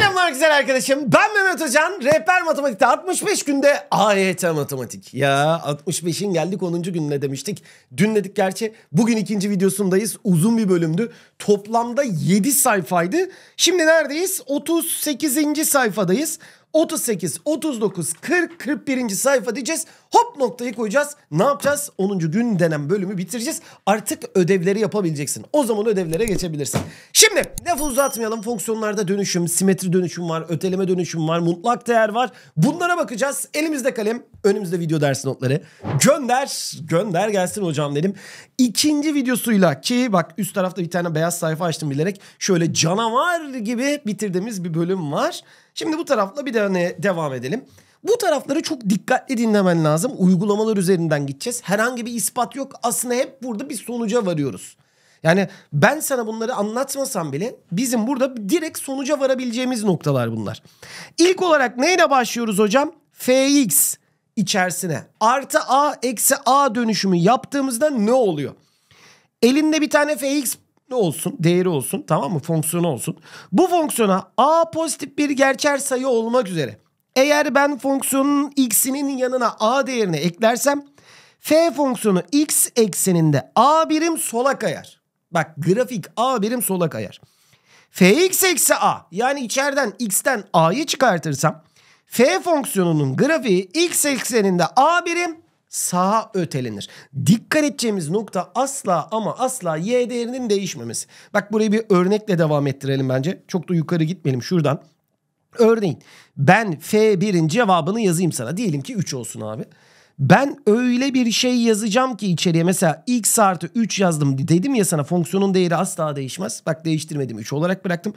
Merhaba güzel arkadaşım. Ben Mehmet Hocan. Rehber Matematik'te 65 günde AYT Matematik. Ya 65'in geldik 10. gününe demiştik. Dün dedik gerçi. Bugün ikinci videosundayız. Uzun bir bölümdü. Toplamda 7 sayfaydı. Şimdi neredeyiz? 38. sayfadayız. 38, 39, 40, 41. sayfa diyeceğiz. Hop noktayı koyacağız. Ne yapacağız? 10. gün denen bölümü bitireceğiz. Artık ödevleri yapabileceksin. O zaman ödevlere geçebilirsin. Şimdi lafı uzatmayalım. Fonksiyonlarda dönüşüm, simetri dönüşüm var, öteleme dönüşüm var, mutlak değer var. Bunlara bakacağız. Elimizde kalem, önümüzde video ders notları. Gönder, gönder gelsin hocam dedim. İkinci videosuyla ki bak üst tarafta bir tane beyaz sayfa açtım bilerek. Şöyle canavar gibi bitirdiğimiz bir bölüm var. Şimdi bu tarafla bir de hani devam edelim. Bu tarafları çok dikkatli dinlemen lazım. Uygulamalar üzerinden gideceğiz. Herhangi bir ispat yok. Aslında hep burada bir sonuca varıyoruz. Yani ben sana bunları anlatmasam bile bizim burada direkt sonuca varabileceğimiz noktalar bunlar. İlk olarak neyle başlıyoruz hocam? Fx içerisine artı a eksi a dönüşümü yaptığımızda ne oluyor? Elinde bir tane fx ne olsun, değeri olsun tamam mı? Fonksiyonu olsun. Bu fonksiyona a pozitif bir gerçel sayı olmak üzere. Eğer ben fonksiyonun x'inin yanına a değerini eklersem f fonksiyonu x ekseninde a birim sola kayar. Bak grafik a birim sola kayar. fx eksi a yani içeriden x'ten a'yı çıkartırsam f fonksiyonunun grafiği x ekseninde a birim sağa ötelenir. Dikkat edeceğimiz nokta asla ama asla y değerinin değişmemesi. Bak burayı bir örnekle devam ettirelim bence. Çok da yukarı gitmeyelim şuradan. Örneğin ben F1'in cevabını yazayım sana. Diyelim ki 3 olsun abi. Ben öyle bir şey yazacağım ki içeriye mesela x artı 3 yazdım dedim ya sana fonksiyonun değeri asla değişmez. Bak değiştirmedim 3 olarak bıraktım.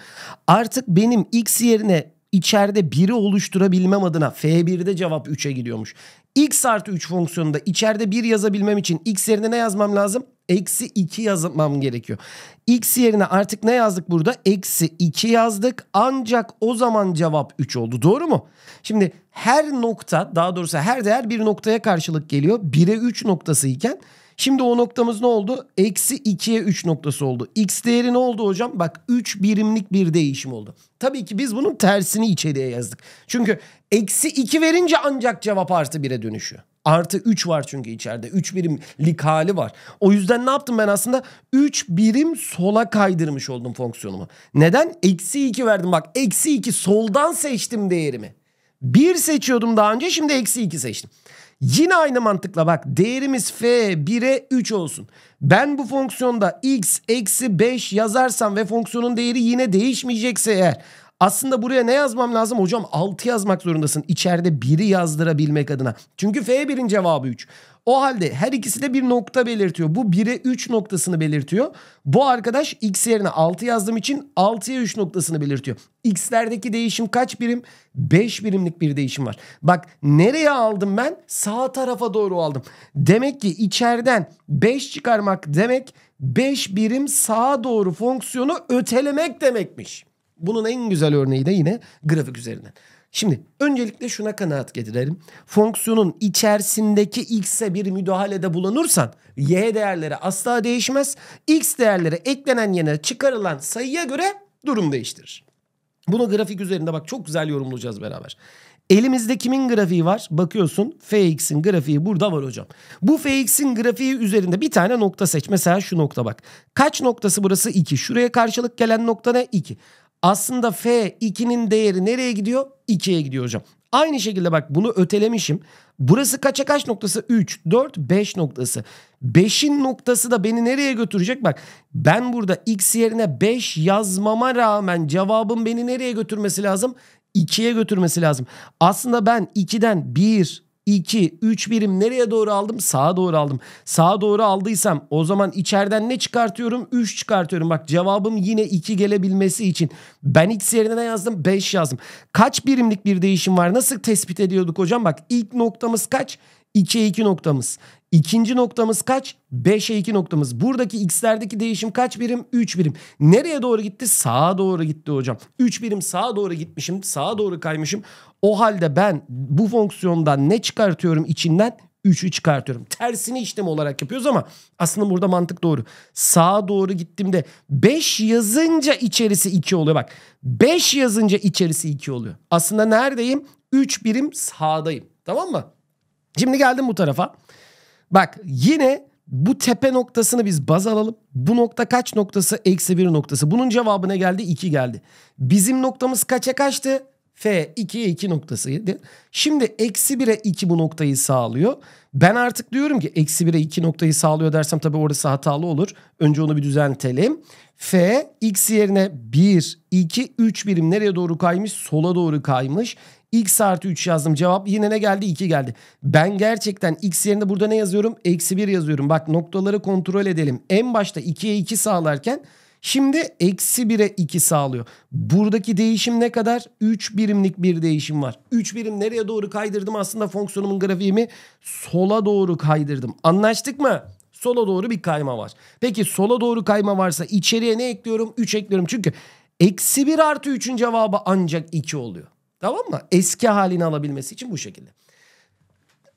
Artık benim x yerine içeride 1'i oluşturabilmem adına F1'de cevap 3'e gidiyormuş x artı 3 fonksiyonunda içeride 1 yazabilmem için x yerine ne yazmam lazım? Eksi 2 yazmam gerekiyor. X yerine artık ne yazdık burada? Eksi 2 yazdık ancak o zaman cevap 3 oldu doğru mu? Şimdi her nokta daha doğrusu her değer bir noktaya karşılık geliyor. 1'e 3 noktası iken Şimdi o noktamız ne oldu? Eksi 2'ye 3 noktası oldu. X değeri ne oldu hocam? Bak 3 birimlik bir değişim oldu. Tabii ki biz bunun tersini içeriye yazdık. Çünkü eksi 2 verince ancak cevap artı 1'e dönüşüyor. Artı 3 var çünkü içeride. 3 birimlik hali var. O yüzden ne yaptım ben aslında? 3 birim sola kaydırmış oldum fonksiyonumu. Neden? Eksi 2 verdim. Bak eksi 2 soldan seçtim değerimi. 1 seçiyordum daha önce şimdi eksi 2 seçtim. Yine aynı mantıkla bak değerimiz f 1'e 3 olsun. Ben bu fonksiyonda x eksi 5 yazarsam ve fonksiyonun değeri yine değişmeyecekse eğer aslında buraya ne yazmam lazım? Hocam 6 yazmak zorundasın. İçeride 1'i yazdırabilmek adına. Çünkü F1'in cevabı 3. O halde her ikisi de bir nokta belirtiyor. Bu 1'e 3 noktasını belirtiyor. Bu arkadaş x yerine 6 yazdığım için 6'ya 3 noktasını belirtiyor. X'lerdeki değişim kaç birim? 5 birimlik bir değişim var. Bak nereye aldım ben? Sağ tarafa doğru aldım. Demek ki içeriden 5 çıkarmak demek 5 birim sağa doğru fonksiyonu ötelemek demekmiş. Bunun en güzel örneği de yine grafik üzerinden. Şimdi öncelikle şuna kanaat getirelim. Fonksiyonun içerisindeki x'e bir müdahalede bulunursan y değerleri asla değişmez. x değerleri eklenen yerine çıkarılan sayıya göre durum değiştirir. Bunu grafik üzerinde bak çok güzel yorumlayacağız beraber. Elimizde kimin grafiği var? Bakıyorsun fx'in grafiği burada var hocam. Bu fx'in grafiği üzerinde bir tane nokta seç. Mesela şu nokta bak. Kaç noktası burası? 2. Şuraya karşılık gelen nokta ne? 2. Aslında F2'nin değeri nereye gidiyor? 2'ye gidiyor hocam. Aynı şekilde bak bunu ötelemişim. Burası kaça kaç noktası? 3, 4, 5 noktası. 5'in noktası da beni nereye götürecek? Bak ben burada x yerine 5 yazmama rağmen cevabın beni nereye götürmesi lazım? 2'ye götürmesi lazım. Aslında ben 2'den 1, 2, 3 birim nereye doğru aldım? Sağa doğru aldım. Sağa doğru aldıysam o zaman içeriden ne çıkartıyorum? 3 çıkartıyorum. Bak cevabım yine 2 gelebilmesi için. Ben x yerine ne yazdım? 5 yazdım. Kaç birimlik bir değişim var? Nasıl tespit ediyorduk hocam? Bak ilk noktamız kaç? 2'ye 2 noktamız. İkinci noktamız kaç? 5'e 2 noktamız. Buradaki x'lerdeki değişim kaç birim? 3 birim. Nereye doğru gitti? Sağa doğru gitti hocam. 3 birim sağa doğru gitmişim. Sağa doğru kaymışım. O halde ben bu fonksiyondan ne çıkartıyorum içinden? 3'ü çıkartıyorum. Tersini işlem olarak yapıyoruz ama aslında burada mantık doğru. Sağa doğru gittiğimde 5 yazınca içerisi 2 oluyor. Bak 5 yazınca içerisi 2 oluyor. Aslında neredeyim? 3 birim sağdayım. Tamam mı? Şimdi geldim bu tarafa. Bak yine bu tepe noktasını biz baz alalım. Bu nokta kaç noktası? Eksi 1 noktası. Bunun cevabına geldi 2 geldi. Bizim noktamız kaça kaçtı? F 2'ye 2 noktasıydı. Şimdi eksi 1'e 2 bu noktayı sağlıyor. Ben artık diyorum ki eksi 1'e 2 noktayı sağlıyor dersem tabii orası hatalı olur. Önce onu bir düzeltelim. F x yerine 1, 2, 3 birim nereye doğru kaymış? Sola doğru kaymış. X artı 3 yazdım. Cevap yine ne geldi? 2 geldi. Ben gerçekten X yerine burada ne yazıyorum? Eksi 1 yazıyorum. Bak noktaları kontrol edelim. En başta 2'ye 2 sağlarken Şimdi eksi 1'e 2 sağlıyor. Buradaki değişim ne kadar? 3 birimlik bir değişim var. 3 birim nereye doğru kaydırdım aslında fonksiyonumun grafiğimi? Sola doğru kaydırdım. Anlaştık mı? Sola doğru bir kayma var. Peki sola doğru kayma varsa içeriye ne ekliyorum? 3 ekliyorum. Çünkü eksi 1 artı 3'ün cevabı ancak 2 oluyor. Tamam mı? Eski halini alabilmesi için bu şekilde.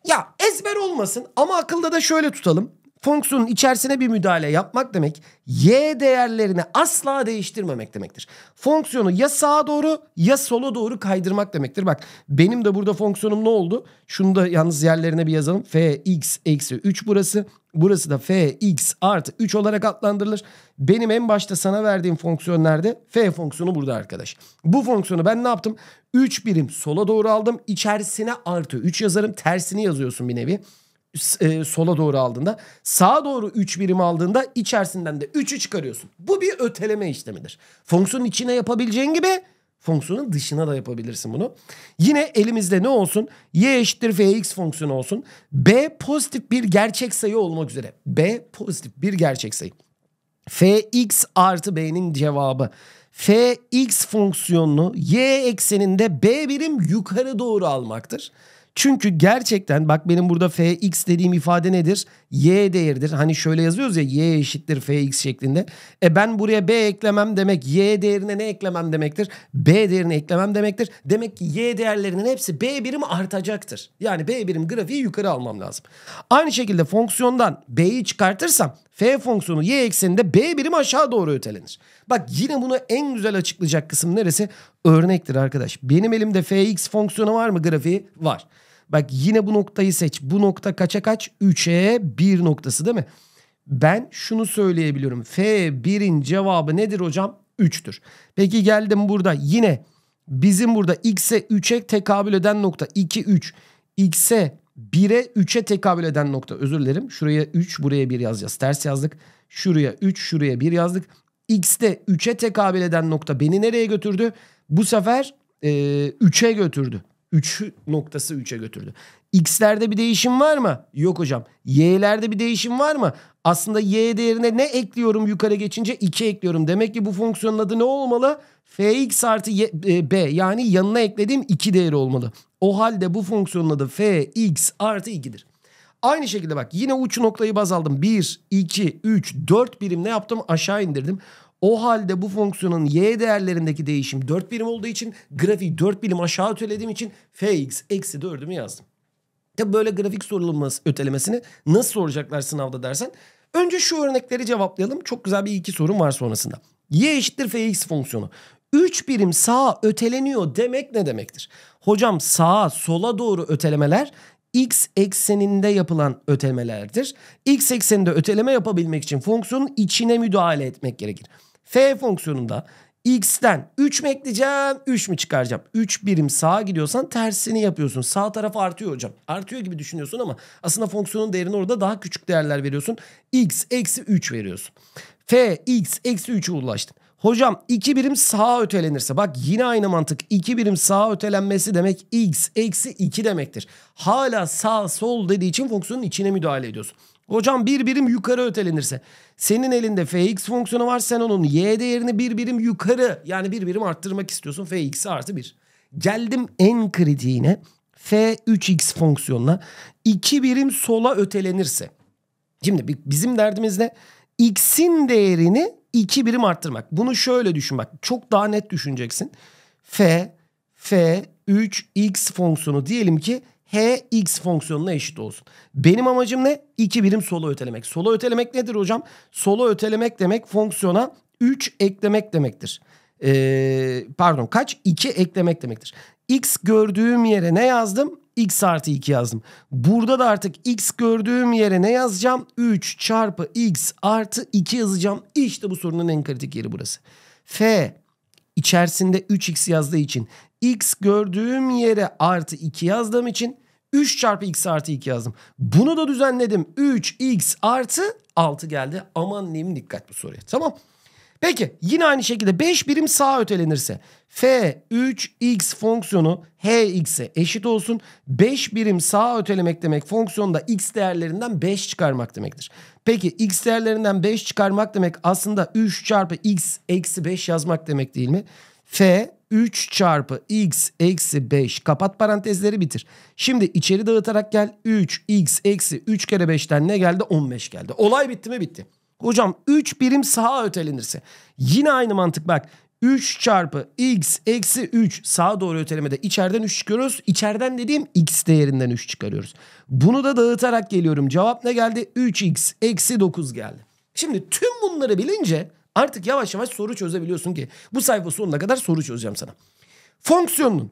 Ya ezber olmasın ama akılda da şöyle tutalım fonksiyonun içerisine bir müdahale yapmak demek y değerlerini asla değiştirmemek demektir. Fonksiyonu ya sağa doğru ya sola doğru kaydırmak demektir. Bak benim de burada fonksiyonum ne oldu? Şunu da yalnız yerlerine bir yazalım. F x eksi 3 burası. Burası da f x artı 3 olarak adlandırılır. Benim en başta sana verdiğim fonksiyon nerede? f fonksiyonu burada arkadaş. Bu fonksiyonu ben ne yaptım? 3 birim sola doğru aldım. İçerisine artı 3 yazarım. Tersini yazıyorsun bir nevi e, sola doğru aldığında sağa doğru 3 birim aldığında içerisinden de 3'ü çıkarıyorsun. Bu bir öteleme işlemidir. Fonksiyonun içine yapabileceğin gibi fonksiyonun dışına da yapabilirsin bunu. Yine elimizde ne olsun? Y eşittir fx fonksiyonu olsun. B pozitif bir gerçek sayı olmak üzere. B pozitif bir gerçek sayı. fx artı b'nin cevabı. fx fonksiyonunu y ekseninde b birim yukarı doğru almaktır. Çünkü gerçekten bak benim burada fx dediğim ifade nedir? y değeridir. Hani şöyle yazıyoruz ya y eşittir fx şeklinde. E ben buraya b eklemem demek y değerine ne eklemem demektir? b değerine eklemem demektir. Demek ki y değerlerinin hepsi b birim artacaktır. Yani b birim grafiği yukarı almam lazım. Aynı şekilde fonksiyondan b'yi çıkartırsam f fonksiyonu y ekseninde b birim aşağı doğru ötelenir. Bak yine bunu en güzel açıklayacak kısım neresi? Örnektir arkadaş. Benim elimde fx fonksiyonu var mı grafiği? Var. Bak yine bu noktayı seç. Bu nokta kaça kaç? 3'e 1 noktası değil mi? Ben şunu söyleyebiliyorum. F1'in cevabı nedir hocam? 3'tür. Peki geldim burada yine bizim burada x'e 3'e tekabül eden nokta 2 3. x'e 1'e 3'e tekabül eden nokta özür dilerim. Şuraya 3 buraya 1 yazacağız. Ters yazdık. Şuraya 3 şuraya 1 yazdık. x'te 3'e tekabül eden nokta beni nereye götürdü? Bu sefer e, 3'e götürdü noktası 3.3'e götürdü. X'lerde bir değişim var mı? Yok hocam. Y'lerde bir değişim var mı? Aslında Y değerine ne ekliyorum yukarı geçince? 2 ekliyorum. Demek ki bu fonksiyonun adı ne olmalı? Fx artı y, e, B yani yanına eklediğim 2 değeri olmalı. O halde bu fonksiyonun adı Fx artı 2'dir. Aynı şekilde bak yine uç noktayı baz aldım. 1, 2, 3, 4 birim ne yaptım? Aşağı indirdim. O halde bu fonksiyonun y değerlerindeki değişim 4 birim olduğu için grafiği 4 birim aşağı ötelediğim için fx eksi 4'ümü yazdım. Tabi böyle grafik sorulması ötelemesini nasıl soracaklar sınavda dersen. Önce şu örnekleri cevaplayalım. Çok güzel bir iki sorun var sonrasında. y eşittir fx fonksiyonu. 3 birim sağa öteleniyor demek ne demektir? Hocam sağa sola doğru ötelemeler x ekseninde yapılan ötelemelerdir. x ekseninde öteleme yapabilmek için fonksiyonun içine müdahale etmek gerekir f fonksiyonunda x'ten 3 mi ekleyeceğim 3 mü çıkaracağım? 3 birim sağa gidiyorsan tersini yapıyorsun. Sağ taraf artıyor hocam. Artıyor gibi düşünüyorsun ama aslında fonksiyonun değerini orada daha küçük değerler veriyorsun. x eksi 3 veriyorsun. f x eksi 3'e ulaştın. Hocam 2 birim sağa ötelenirse bak yine aynı mantık 2 birim sağa ötelenmesi demek x eksi 2 demektir. Hala sağ sol dediği için fonksiyonun içine müdahale ediyorsun. Hocam bir birim yukarı ötelenirse. Senin elinde fx fonksiyonu var sen onun y değerini bir birim yukarı yani bir birim arttırmak istiyorsun fx'i artı bir Geldim en kritiğine f3x fonksiyonuna iki birim sola ötelenirse. Şimdi bizim derdimiz ne? x'in değerini iki birim arttırmak. Bunu şöyle düşün bak çok daha net düşüneceksin. f f3x fonksiyonu diyelim ki h x fonksiyonuna eşit olsun. Benim amacım ne? 2 birim sola ötelemek. Sola ötelemek nedir hocam? Sola ötelemek demek fonksiyona 3 eklemek demektir. Ee, pardon kaç? 2 eklemek demektir. X gördüğüm yere ne yazdım? X artı 2 yazdım. Burada da artık X gördüğüm yere ne yazacağım? 3 çarpı X artı 2 yazacağım. İşte bu sorunun en kritik yeri burası. F içerisinde 3x yazdığı için x gördüğüm yere artı 2 yazdığım için 3 çarpı x artı 2 yazdım. Bunu da düzenledim. 3x artı 6 geldi. Aman neyim dikkat bu soruya. Tamam. Peki yine aynı şekilde 5 birim sağa ötelenirse f 3x fonksiyonu hx'e eşit olsun. 5 birim sağa ötelemek demek fonksiyonda x değerlerinden 5 çıkarmak demektir. Peki x değerlerinden 5 çıkarmak demek aslında 3 çarpı x eksi 5 yazmak demek değil mi? f 3 çarpı x eksi 5 kapat parantezleri bitir. Şimdi içeri dağıtarak gel 3 x eksi 3 kere 5'ten ne geldi 15 geldi. Olay bitti mi bitti. Hocam 3 birim sağa ötelenirse yine aynı mantık bak 3 çarpı x eksi 3 sağa doğru ötelemede içeriden 3 çıkıyoruz. İçeriden dediğim x değerinden 3 çıkarıyoruz. Bunu da dağıtarak geliyorum. Cevap ne geldi? 3x eksi 9 geldi. Şimdi tüm bunları bilince Artık yavaş yavaş soru çözebiliyorsun ki bu sayfa sonuna kadar soru çözeceğim sana. Fonksiyonun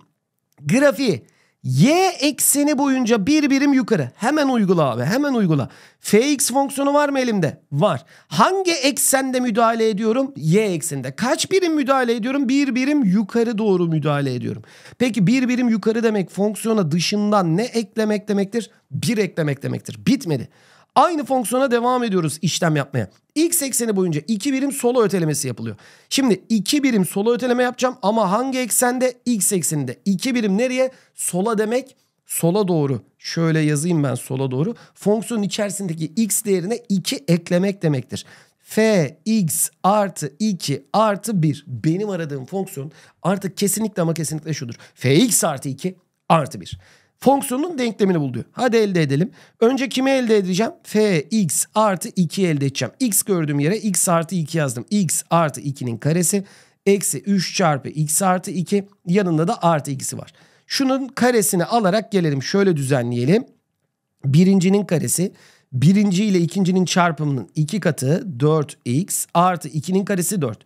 grafiği y ekseni boyunca bir birim yukarı. Hemen uygula abi hemen uygula. fx fonksiyonu var mı elimde? Var. Hangi eksende müdahale ediyorum? Y ekseninde. Kaç birim müdahale ediyorum? Bir birim yukarı doğru müdahale ediyorum. Peki bir birim yukarı demek fonksiyona dışından ne eklemek demektir? Bir eklemek demektir. Bitmedi. Aynı fonksiyona devam ediyoruz işlem yapmaya. İlk ekseni boyunca 2 birim sola ötelemesi yapılıyor. Şimdi 2 birim sola öteleme yapacağım ama hangi eksende? X ekseninde. 2 birim nereye? Sola demek sola doğru. Şöyle yazayım ben sola doğru. Fonksiyonun içerisindeki x değerine 2 eklemek demektir. f x artı 2 artı 1 benim aradığım fonksiyon artık kesinlikle ama kesinlikle şudur. f x artı 2 artı 1. Fonksiyonun denklemini bul diyor. Hadi elde edelim. Önce kimi elde edeceğim? f x artı 2 elde edeceğim. x gördüğüm yere x artı 2 yazdım. x artı 2'nin karesi eksi 3 çarpı x artı 2 yanında da artı 2'si var. Şunun karesini alarak gelelim. Şöyle düzenleyelim. Birincinin karesi birinci ile ikincinin çarpımının 2 katı 4x artı 2'nin karesi 4.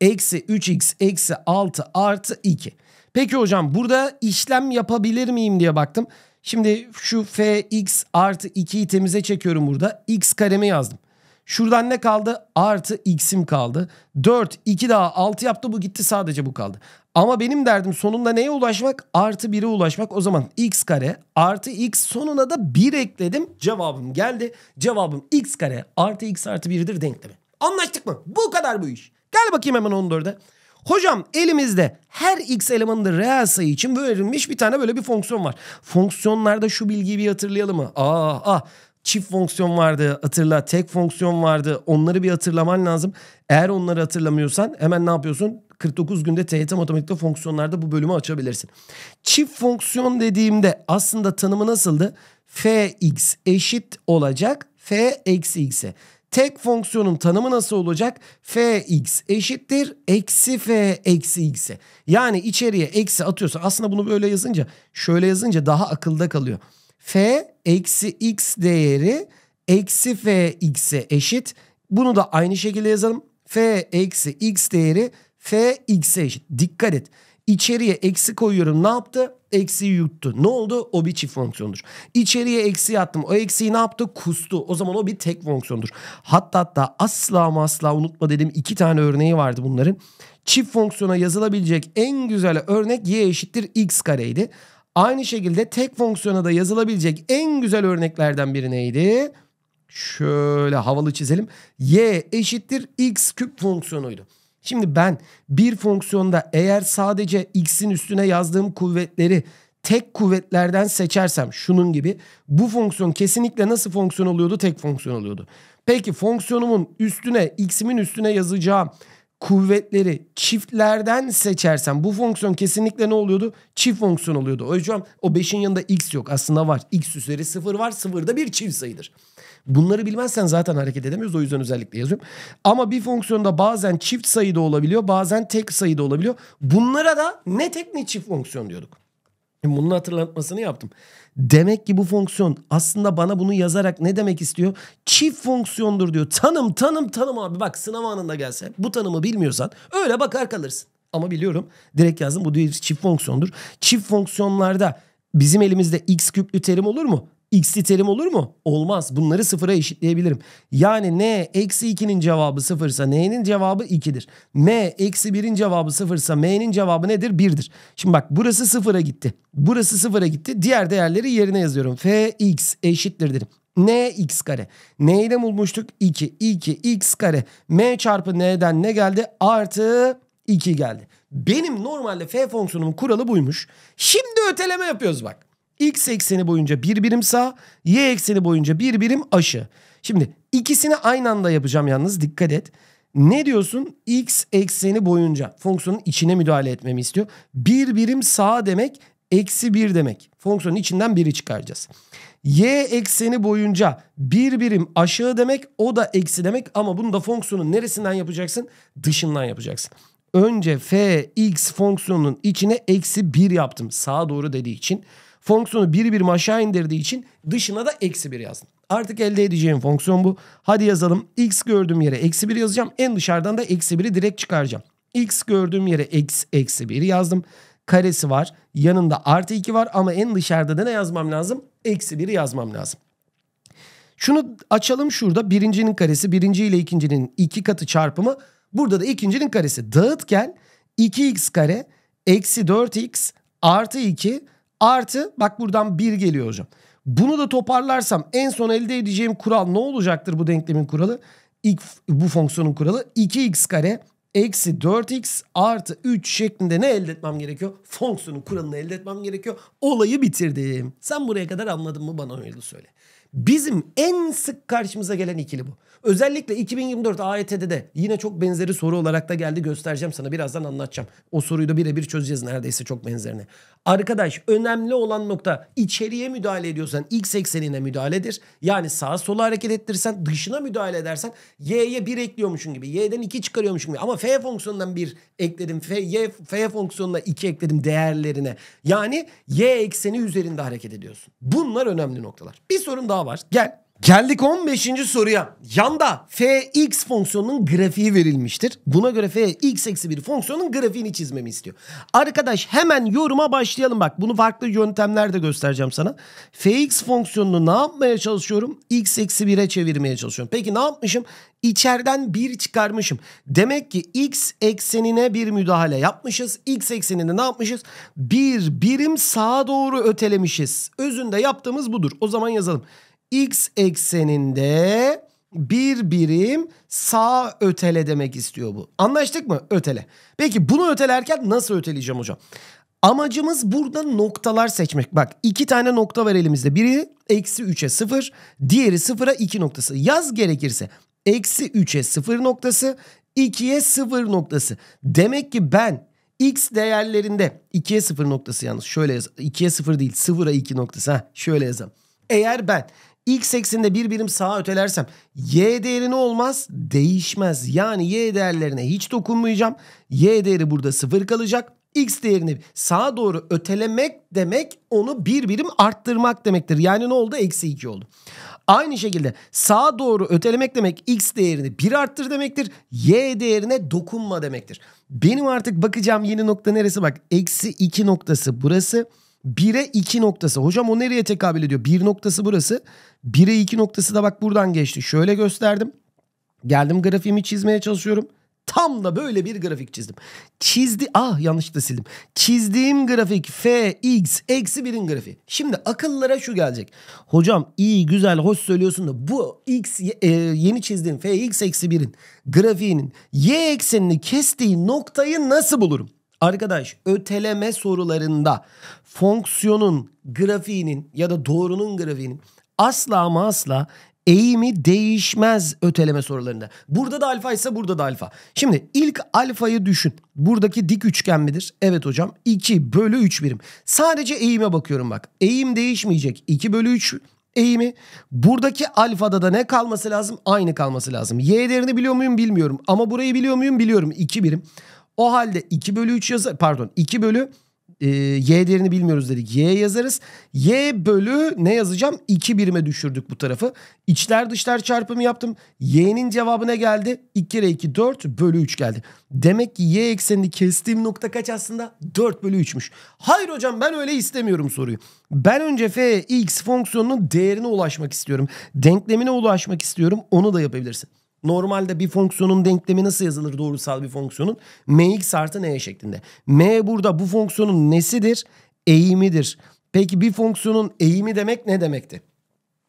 Eksi 3x eksi 6 artı 2. Peki hocam burada işlem yapabilir miyim diye baktım. Şimdi şu fx artı 2'yi temize çekiyorum burada. x karemi yazdım. Şuradan ne kaldı? Artı x'im kaldı. 4, 2 daha 6 yaptı bu gitti sadece bu kaldı. Ama benim derdim sonunda neye ulaşmak? Artı 1'e ulaşmak. O zaman x kare artı x sonuna da 1 ekledim. Cevabım geldi. Cevabım x kare artı x artı 1'dir denklemi. Anlaştık mı? Bu kadar bu iş. Gel bakayım hemen 14'e. Hocam elimizde her x elemanında reel sayı için verilmiş bir tane böyle bir fonksiyon var. Fonksiyonlarda şu bilgiyi bir hatırlayalım mı? Aa, ah çift fonksiyon vardı hatırla tek fonksiyon vardı onları bir hatırlaman lazım. Eğer onları hatırlamıyorsan hemen ne yapıyorsun? 49 günde TYT matematikte fonksiyonlarda bu bölümü açabilirsin. Çift fonksiyon dediğimde aslında tanımı nasıldı? fx eşit olacak f eksi x'e. Tek fonksiyonun tanımı nasıl olacak? fx eşittir eksi f eksi x'e. Yani içeriye eksi atıyorsa aslında bunu böyle yazınca şöyle yazınca daha akılda kalıyor. f eksi x değeri eksi f x'e eşit. Bunu da aynı şekilde yazalım. f eksi x değeri f x'e eşit. Dikkat et. İçeriye eksi koyuyorum ne yaptı? Eksi yuttu. Ne oldu? O bir çift fonksiyondur. İçeriye eksi attım. O eksiyi ne yaptı? Kustu. O zaman o bir tek fonksiyondur. Hatta hatta asla ama asla unutma dedim. iki tane örneği vardı bunların. Çift fonksiyona yazılabilecek en güzel örnek y eşittir x kareydi. Aynı şekilde tek fonksiyona da yazılabilecek en güzel örneklerden biri neydi? Şöyle havalı çizelim. y eşittir x küp fonksiyonuydu. Şimdi ben bir fonksiyonda eğer sadece x'in üstüne yazdığım kuvvetleri tek kuvvetlerden seçersem şunun gibi bu fonksiyon kesinlikle nasıl fonksiyon oluyordu? Tek fonksiyon oluyordu. Peki fonksiyonumun üstüne x'imin üstüne yazacağım kuvvetleri çiftlerden seçersem bu fonksiyon kesinlikle ne oluyordu? Çift fonksiyon oluyordu. O yüzden o 5'in yanında x yok. Aslında var. x üzeri 0 var. 0 da bir çift sayıdır. Bunları bilmezsen zaten hareket edemiyoruz. O yüzden özellikle yazıyorum. Ama bir fonksiyonda bazen çift sayıda olabiliyor. Bazen tek sayıda olabiliyor. Bunlara da ne tek ne çift fonksiyon diyorduk. Bunun hatırlatmasını yaptım. Demek ki bu fonksiyon aslında bana bunu yazarak ne demek istiyor? Çift fonksiyondur diyor. Tanım tanım tanım abi bak sınav anında gelse bu tanımı bilmiyorsan öyle bakar kalırsın. Ama biliyorum direkt yazdım bu diyor çift fonksiyondur. Çift fonksiyonlarda bizim elimizde x küplü terim olur mu? x'li terim olur mu? Olmaz. Bunları sıfıra eşitleyebilirim. Yani n eksi 2'nin cevabı sıfırsa n'nin cevabı 2'dir. m eksi 1'in cevabı sıfırsa m'nin cevabı nedir? 1'dir. Şimdi bak burası sıfıra gitti. Burası sıfıra gitti. Diğer değerleri yerine yazıyorum. f x eşittir dedim. n x kare. n ile bulmuştuk? 2. 2 x kare. m çarpı n'den ne geldi? Artı 2 geldi. Benim normalde f fonksiyonumun kuralı buymuş. Şimdi öteleme yapıyoruz bak. X ekseni boyunca bir birim sağ, Y ekseni boyunca bir birim aşı. Şimdi ikisini aynı anda yapacağım yalnız dikkat et. Ne diyorsun? X ekseni boyunca fonksiyonun içine müdahale etmemi istiyor. Bir birim sağ demek eksi bir demek. Fonksiyonun içinden biri çıkaracağız. Y ekseni boyunca bir birim aşağı demek o da eksi demek ama bunu da fonksiyonun neresinden yapacaksın? Dışından yapacaksın. Önce f x fonksiyonunun içine eksi bir yaptım sağa doğru dediği için. Fonksiyonu bir birim aşağı indirdiği için dışına da eksi bir yazdım. Artık elde edeceğim fonksiyon bu. Hadi yazalım. X gördüğüm yere eksi bir yazacağım. En dışarıdan da eksi biri direkt çıkaracağım. X gördüğüm yere eksi, eksi bir yazdım. Karesi var. Yanında artı 2 var ama en dışarıda da ne yazmam lazım? Eksi biri yazmam lazım. Şunu açalım şurada. Birincinin karesi birinci ile ikincinin iki katı çarpımı. Burada da ikincinin karesi. Dağıtken 2x kare eksi 4x artı 2 Artı bak buradan 1 geliyor hocam. Bunu da toparlarsam en son elde edeceğim kural ne olacaktır bu denklemin kuralı? İlk, bu fonksiyonun kuralı 2x kare eksi 4x artı 3 şeklinde ne elde etmem gerekiyor? Fonksiyonun kuralını elde etmem gerekiyor. Olayı bitirdim. Sen buraya kadar anladın mı bana öyle söyle. Bizim en sık karşımıza gelen ikili bu. Özellikle 2024 AYT'de de yine çok benzeri soru olarak da geldi göstereceğim sana birazdan anlatacağım. O soruyu da birebir çözeceğiz neredeyse çok benzerini. Arkadaş önemli olan nokta içeriye müdahale ediyorsan x eksenine müdahaledir. Yani sağa sola hareket ettirirsen dışına müdahale edersen y'ye 1 ekliyormuşsun gibi y'den 2 çıkarıyormuşsun gibi. Ama f fonksiyonundan 1 ekledim f, y, f fonksiyonuna 2 ekledim değerlerine. Yani y ekseni üzerinde hareket ediyorsun. Bunlar önemli noktalar. Bir sorun daha var gel. Geldik 15. soruya. Yanda fx fonksiyonunun grafiği verilmiştir. Buna göre fx eksi bir fonksiyonun grafiğini çizmemi istiyor. Arkadaş hemen yoruma başlayalım. Bak bunu farklı yöntemlerde göstereceğim sana. fx fonksiyonunu ne yapmaya çalışıyorum? x eksi 1'e çevirmeye çalışıyorum. Peki ne yapmışım? İçeriden 1 çıkarmışım. Demek ki x eksenine bir müdahale yapmışız. x eksenine ne yapmışız? Bir birim sağa doğru ötelemişiz. Özünde yaptığımız budur. O zaman yazalım x ekseninde bir birim sağ ötele demek istiyor bu. Anlaştık mı? Ötele. Peki bunu ötelerken nasıl öteleyeceğim hocam? Amacımız burada noktalar seçmek. Bak iki tane nokta var elimizde. Biri eksi 3'e 0, diğeri 0'a 2 noktası. Yaz gerekirse eksi 3'e 0 noktası, 2'ye 0 noktası. Demek ki ben x değerlerinde 2'ye 0 noktası yalnız şöyle yaz. 2'ye 0 değil 0'a 2 noktası. Ha, şöyle yazalım. Eğer ben X eksinde bir birim sağa ötelersem y değeri ne olmaz? Değişmez. Yani y değerlerine hiç dokunmayacağım. Y değeri burada sıfır kalacak. X değerini sağa doğru ötelemek demek onu bir birim arttırmak demektir. Yani ne oldu? Eksi 2 oldu. Aynı şekilde sağa doğru ötelemek demek x değerini bir arttır demektir. Y değerine dokunma demektir. Benim artık bakacağım yeni nokta neresi? Bak eksi 2 noktası burası. 1'e 2 noktası. Hocam o nereye tekabül ediyor? 1 noktası burası. 1'e 2 noktası da bak buradan geçti. Şöyle gösterdim. Geldim grafiğimi çizmeye çalışıyorum. Tam da böyle bir grafik çizdim. Çizdi ah yanlış da sildim. Çizdiğim grafik f x eksi birin grafiği. Şimdi akıllara şu gelecek. Hocam iyi güzel hoş söylüyorsun da bu x e, yeni çizdiğim f x eksi birin grafiğinin y eksenini kestiği noktayı nasıl bulurum? Arkadaş öteleme sorularında fonksiyonun grafiğinin ya da doğrunun grafiğinin asla ama asla eğimi değişmez öteleme sorularında. Burada da alfa ise burada da alfa. Şimdi ilk alfayı düşün. Buradaki dik üçgen midir? Evet hocam. 2 bölü 3 birim. Sadece eğime bakıyorum bak. Eğim değişmeyecek. 2 bölü 3 eğimi. Buradaki alfada da ne kalması lazım? Aynı kalması lazım. Y değerini biliyor muyum bilmiyorum. Ama burayı biliyor muyum biliyorum. 2 birim. O halde 2 bölü 3 yazar pardon 2 bölü e, y değerini bilmiyoruz dedik. Y yazarız. Y bölü ne yazacağım? 2 birime düşürdük bu tarafı. İçler dışlar çarpımı yaptım. Y'nin cevabı ne geldi? 2 kere 2 4 bölü 3 geldi. Demek ki y eksenini kestiğim nokta kaç aslında? 4 bölü 3'müş. Hayır hocam ben öyle istemiyorum soruyu. Ben önce f x fonksiyonunun değerine ulaşmak istiyorum. Denklemine ulaşmak istiyorum. Onu da yapabilirsin. Normalde bir fonksiyonun denklemi nasıl yazılır doğrusal bir fonksiyonun? mx artı n şeklinde. m burada bu fonksiyonun nesidir? Eğimidir. Peki bir fonksiyonun eğimi demek ne demekti?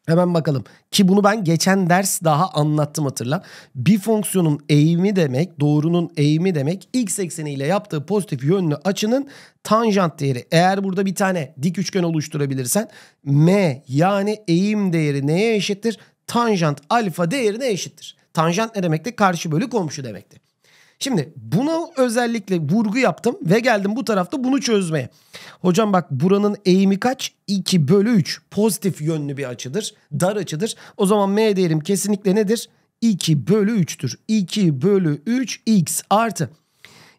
Hemen bakalım ki bunu ben geçen ders daha anlattım hatırla. Bir fonksiyonun eğimi demek doğrunun eğimi demek x ekseniyle yaptığı pozitif yönlü açının tanjant değeri. Eğer burada bir tane dik üçgen oluşturabilirsen m yani eğim değeri neye eşittir? Tanjant alfa değerine eşittir. Tanjant ne demekti? Karşı bölü komşu demekti. Şimdi bunu özellikle vurgu yaptım ve geldim bu tarafta bunu çözmeye. Hocam bak buranın eğimi kaç? 2 bölü 3. Pozitif yönlü bir açıdır. Dar açıdır. O zaman M değerim kesinlikle nedir? 2 bölü 3'tür. 2 bölü 3 x artı.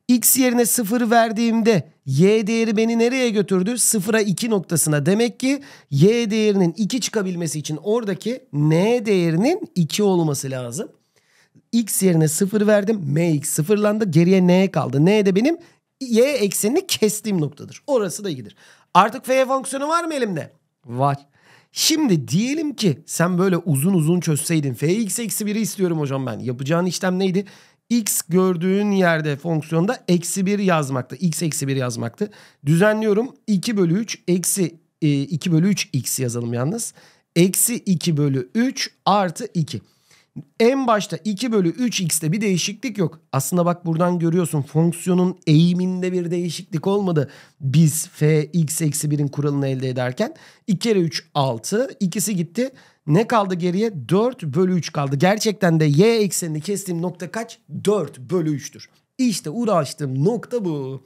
X yerine 0 verdiğimde y değeri beni nereye götürdü? 0'a 2 noktasına. Demek ki y değerinin 2 çıkabilmesi için oradaki n değerinin 2 olması lazım x yerine 0 verdim. mx sıfırlandı. Geriye n kaldı. n de benim y eksenini kestiğim noktadır. Orası da iyidir. Artık f fonksiyonu var mı elimde? Var. Şimdi diyelim ki sen böyle uzun uzun çözseydin. fx eksi 1'i istiyorum hocam ben. Yapacağın işlem neydi? x gördüğün yerde fonksiyonda eksi 1 yazmaktı. x eksi 1 yazmaktı. Düzenliyorum 2 bölü 3 eksi e, 2 bölü 3 x yazalım yalnız. Eksi 2 bölü 3 artı 2. En başta 2 bölü 3x'te bir değişiklik yok. Aslında bak buradan görüyorsun fonksiyonun eğiminde bir değişiklik olmadı. Biz f x eksi 1'in kuralını elde ederken 2 kere 3 6 ikisi gitti. Ne kaldı geriye? 4 bölü 3 kaldı. Gerçekten de y eksenini kestiğim nokta kaç? 4 bölü 3'tür. İşte uğraştığım nokta bu.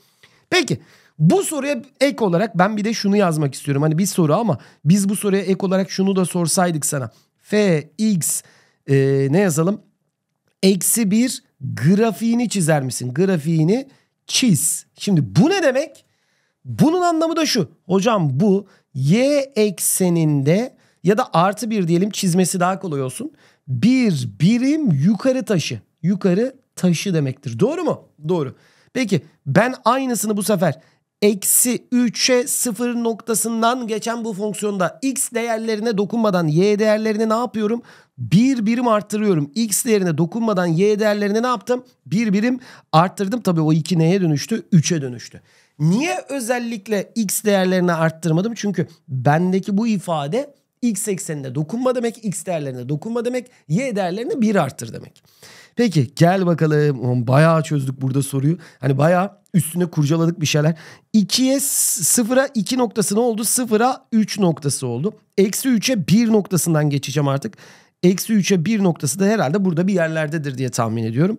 Peki bu soruya ek olarak ben bir de şunu yazmak istiyorum. Hani bir soru ama biz bu soruya ek olarak şunu da sorsaydık sana. f x e, ne yazalım? Eksi bir grafiğini çizer misin? Grafiğini çiz. Şimdi bu ne demek? Bunun anlamı da şu. Hocam bu y ekseninde ya da artı bir diyelim çizmesi daha kolay olsun. Bir birim yukarı taşı. Yukarı taşı demektir. Doğru mu? Doğru. Peki ben aynısını bu sefer eksi 3'e 0 noktasından geçen bu fonksiyonda x değerlerine dokunmadan y değerlerine ne yapıyorum? bir birim arttırıyorum. X değerine dokunmadan Y değerlerine ne yaptım? Bir birim arttırdım. Tabii o 2 neye dönüştü? 3'e dönüştü. Niye özellikle X değerlerini arttırmadım? Çünkü bendeki bu ifade X eksenine dokunma demek, X değerlerine dokunma demek, Y değerlerine 1 arttır demek. Peki gel bakalım bayağı çözdük burada soruyu. Hani bayağı üstüne kurcaladık bir şeyler. 2'ye 0'a 2 noktası ne oldu? 0'a 3 noktası oldu. Eksi 3'e 1 noktasından geçeceğim artık. Eksi 3'e 1 noktası da herhalde burada bir yerlerdedir diye tahmin ediyorum.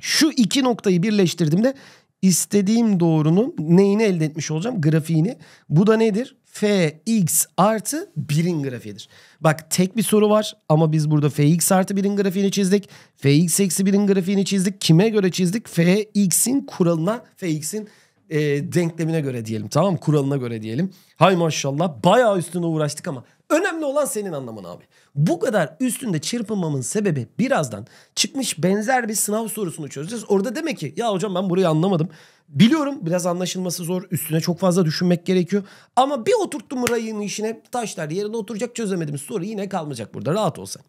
Şu iki noktayı birleştirdiğimde istediğim doğrunun neyini elde etmiş olacağım? Grafiğini. Bu da nedir? fx artı 1'in grafiğidir. Bak tek bir soru var ama biz burada fx artı 1'in grafiğini çizdik. fx eksi 1'in grafiğini çizdik. Kime göre çizdik? fx'in kuralına, fx'in e, denklemine göre diyelim tamam Kuralına göre diyelim. Hay maşallah bayağı üstüne uğraştık ama Önemli olan senin anlamın abi. Bu kadar üstünde çırpınmamın sebebi birazdan çıkmış benzer bir sınav sorusunu çözeceğiz. Orada demek ki ya hocam ben burayı anlamadım. Biliyorum biraz anlaşılması zor. Üstüne çok fazla düşünmek gerekiyor. Ama bir oturttum rayının işine taşlar yerine oturacak çözemedim. Soru yine kalmayacak burada rahat olsan.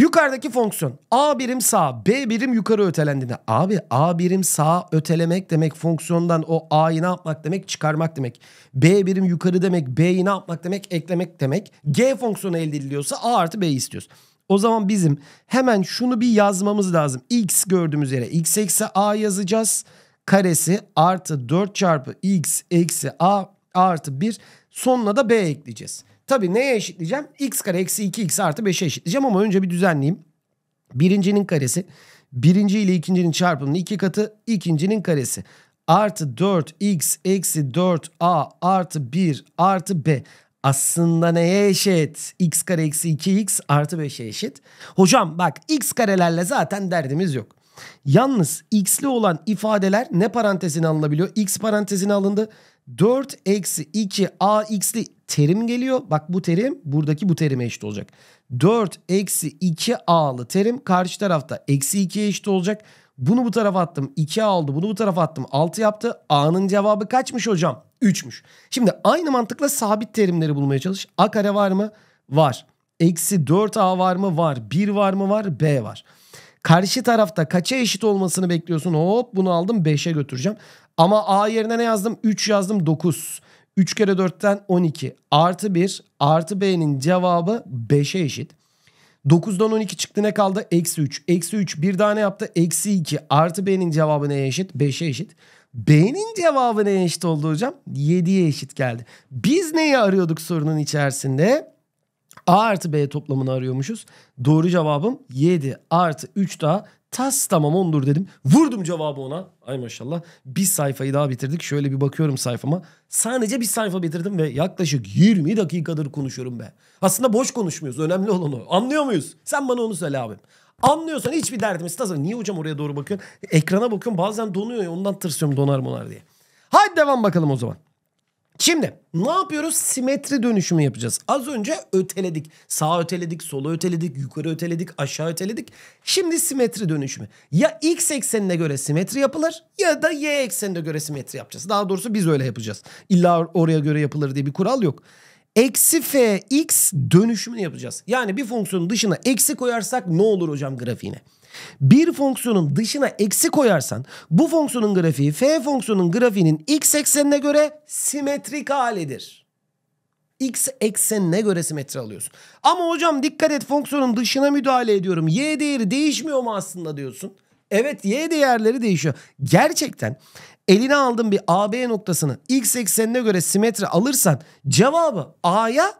Yukarıdaki fonksiyon A birim sağ B birim yukarı ötelendiğinde abi A birim sağ ötelemek demek fonksiyondan o A'yı ne yapmak demek çıkarmak demek. B birim yukarı demek B'yi ne yapmak demek eklemek demek. G fonksiyonu elde ediliyorsa A artı b istiyoruz. O zaman bizim hemen şunu bir yazmamız lazım. X gördüğümüz yere x eksi A yazacağız. Karesi artı 4 çarpı x eksi A artı 1 sonuna da B ekleyeceğiz. Tabii neye eşitleyeceğim? x kare eksi 2x artı 5'e eşitleyeceğim ama önce bir düzenleyeyim. Birincinin karesi. Birinci ile ikincinin çarpımının iki katı ikincinin karesi. Artı 4x eksi 4a artı 1 artı b aslında neye eşit? x kare eksi 2x artı 5'e eşit. Hocam bak x karelerle zaten derdimiz yok. Yalnız x'li olan ifadeler ne parantezine alınabiliyor? x parantezine alındı. 4 eksi 2 a x'li terim geliyor. Bak bu terim buradaki bu terime eşit olacak. 4 eksi 2 a'lı terim karşı tarafta eksi 2'ye eşit olacak. Bunu bu tarafa attım 2 a oldu bunu bu tarafa attım 6 yaptı. A'nın cevabı kaçmış hocam? 3'müş. Şimdi aynı mantıkla sabit terimleri bulmaya çalış. A kare var mı? Var. Eksi 4a var mı? Var. 1 var mı? Var. B var. Karşı tarafta kaça eşit olmasını bekliyorsun? Hop bunu aldım 5'e götüreceğim. Ama A yerine ne yazdım? 3 yazdım 9. 3 kere 4'ten 12 artı 1 artı b'nin cevabı 5'e eşit. 9'dan 12 çıktı ne kaldı? Eksi 3. Eksi 3 bir daha ne yaptı? Eksi 2 artı b'nin cevabı neye eşit? 5'e eşit. B'nin cevabı neye eşit oldu hocam? 7'ye eşit geldi. Biz neyi arıyorduk sorunun içerisinde? A artı B toplamını arıyormuşuz. Doğru cevabım 7 artı 3 daha Tas tamam ondur dedim. Vurdum cevabı ona. Ay maşallah. Bir sayfayı daha bitirdik. Şöyle bir bakıyorum sayfama. Sadece bir sayfa bitirdim ve yaklaşık 20 dakikadır konuşuyorum be. Aslında boş konuşmuyoruz. Önemli olan o. Anlıyor muyuz? Sen bana onu söyle abim. Anlıyorsan hiçbir derdimiz. Tasa niye hocam oraya doğru bakıyorsun? Ekrana bakıyorum bazen donuyor ya ondan tırsıyorum donar monar diye. Haydi devam bakalım o zaman. Şimdi ne yapıyoruz? Simetri dönüşümü yapacağız. Az önce öteledik. Sağa öteledik, sola öteledik, yukarı öteledik, aşağı öteledik. Şimdi simetri dönüşümü. Ya x eksenine göre simetri yapılır ya da y eksenine göre simetri yapacağız. Daha doğrusu biz öyle yapacağız. İlla oraya göre yapılır diye bir kural yok. Eksi f x dönüşümünü yapacağız. Yani bir fonksiyonun dışına eksi koyarsak ne olur hocam grafiğine? bir fonksiyonun dışına eksi koyarsan bu fonksiyonun grafiği f fonksiyonun grafiğinin x eksenine göre simetrik halidir. X eksenine göre simetri alıyorsun. Ama hocam dikkat et fonksiyonun dışına müdahale ediyorum. Y değeri değişmiyor mu aslında diyorsun. Evet y değerleri değişiyor. Gerçekten eline aldığın bir AB noktasını x eksenine göre simetri alırsan cevabı A'ya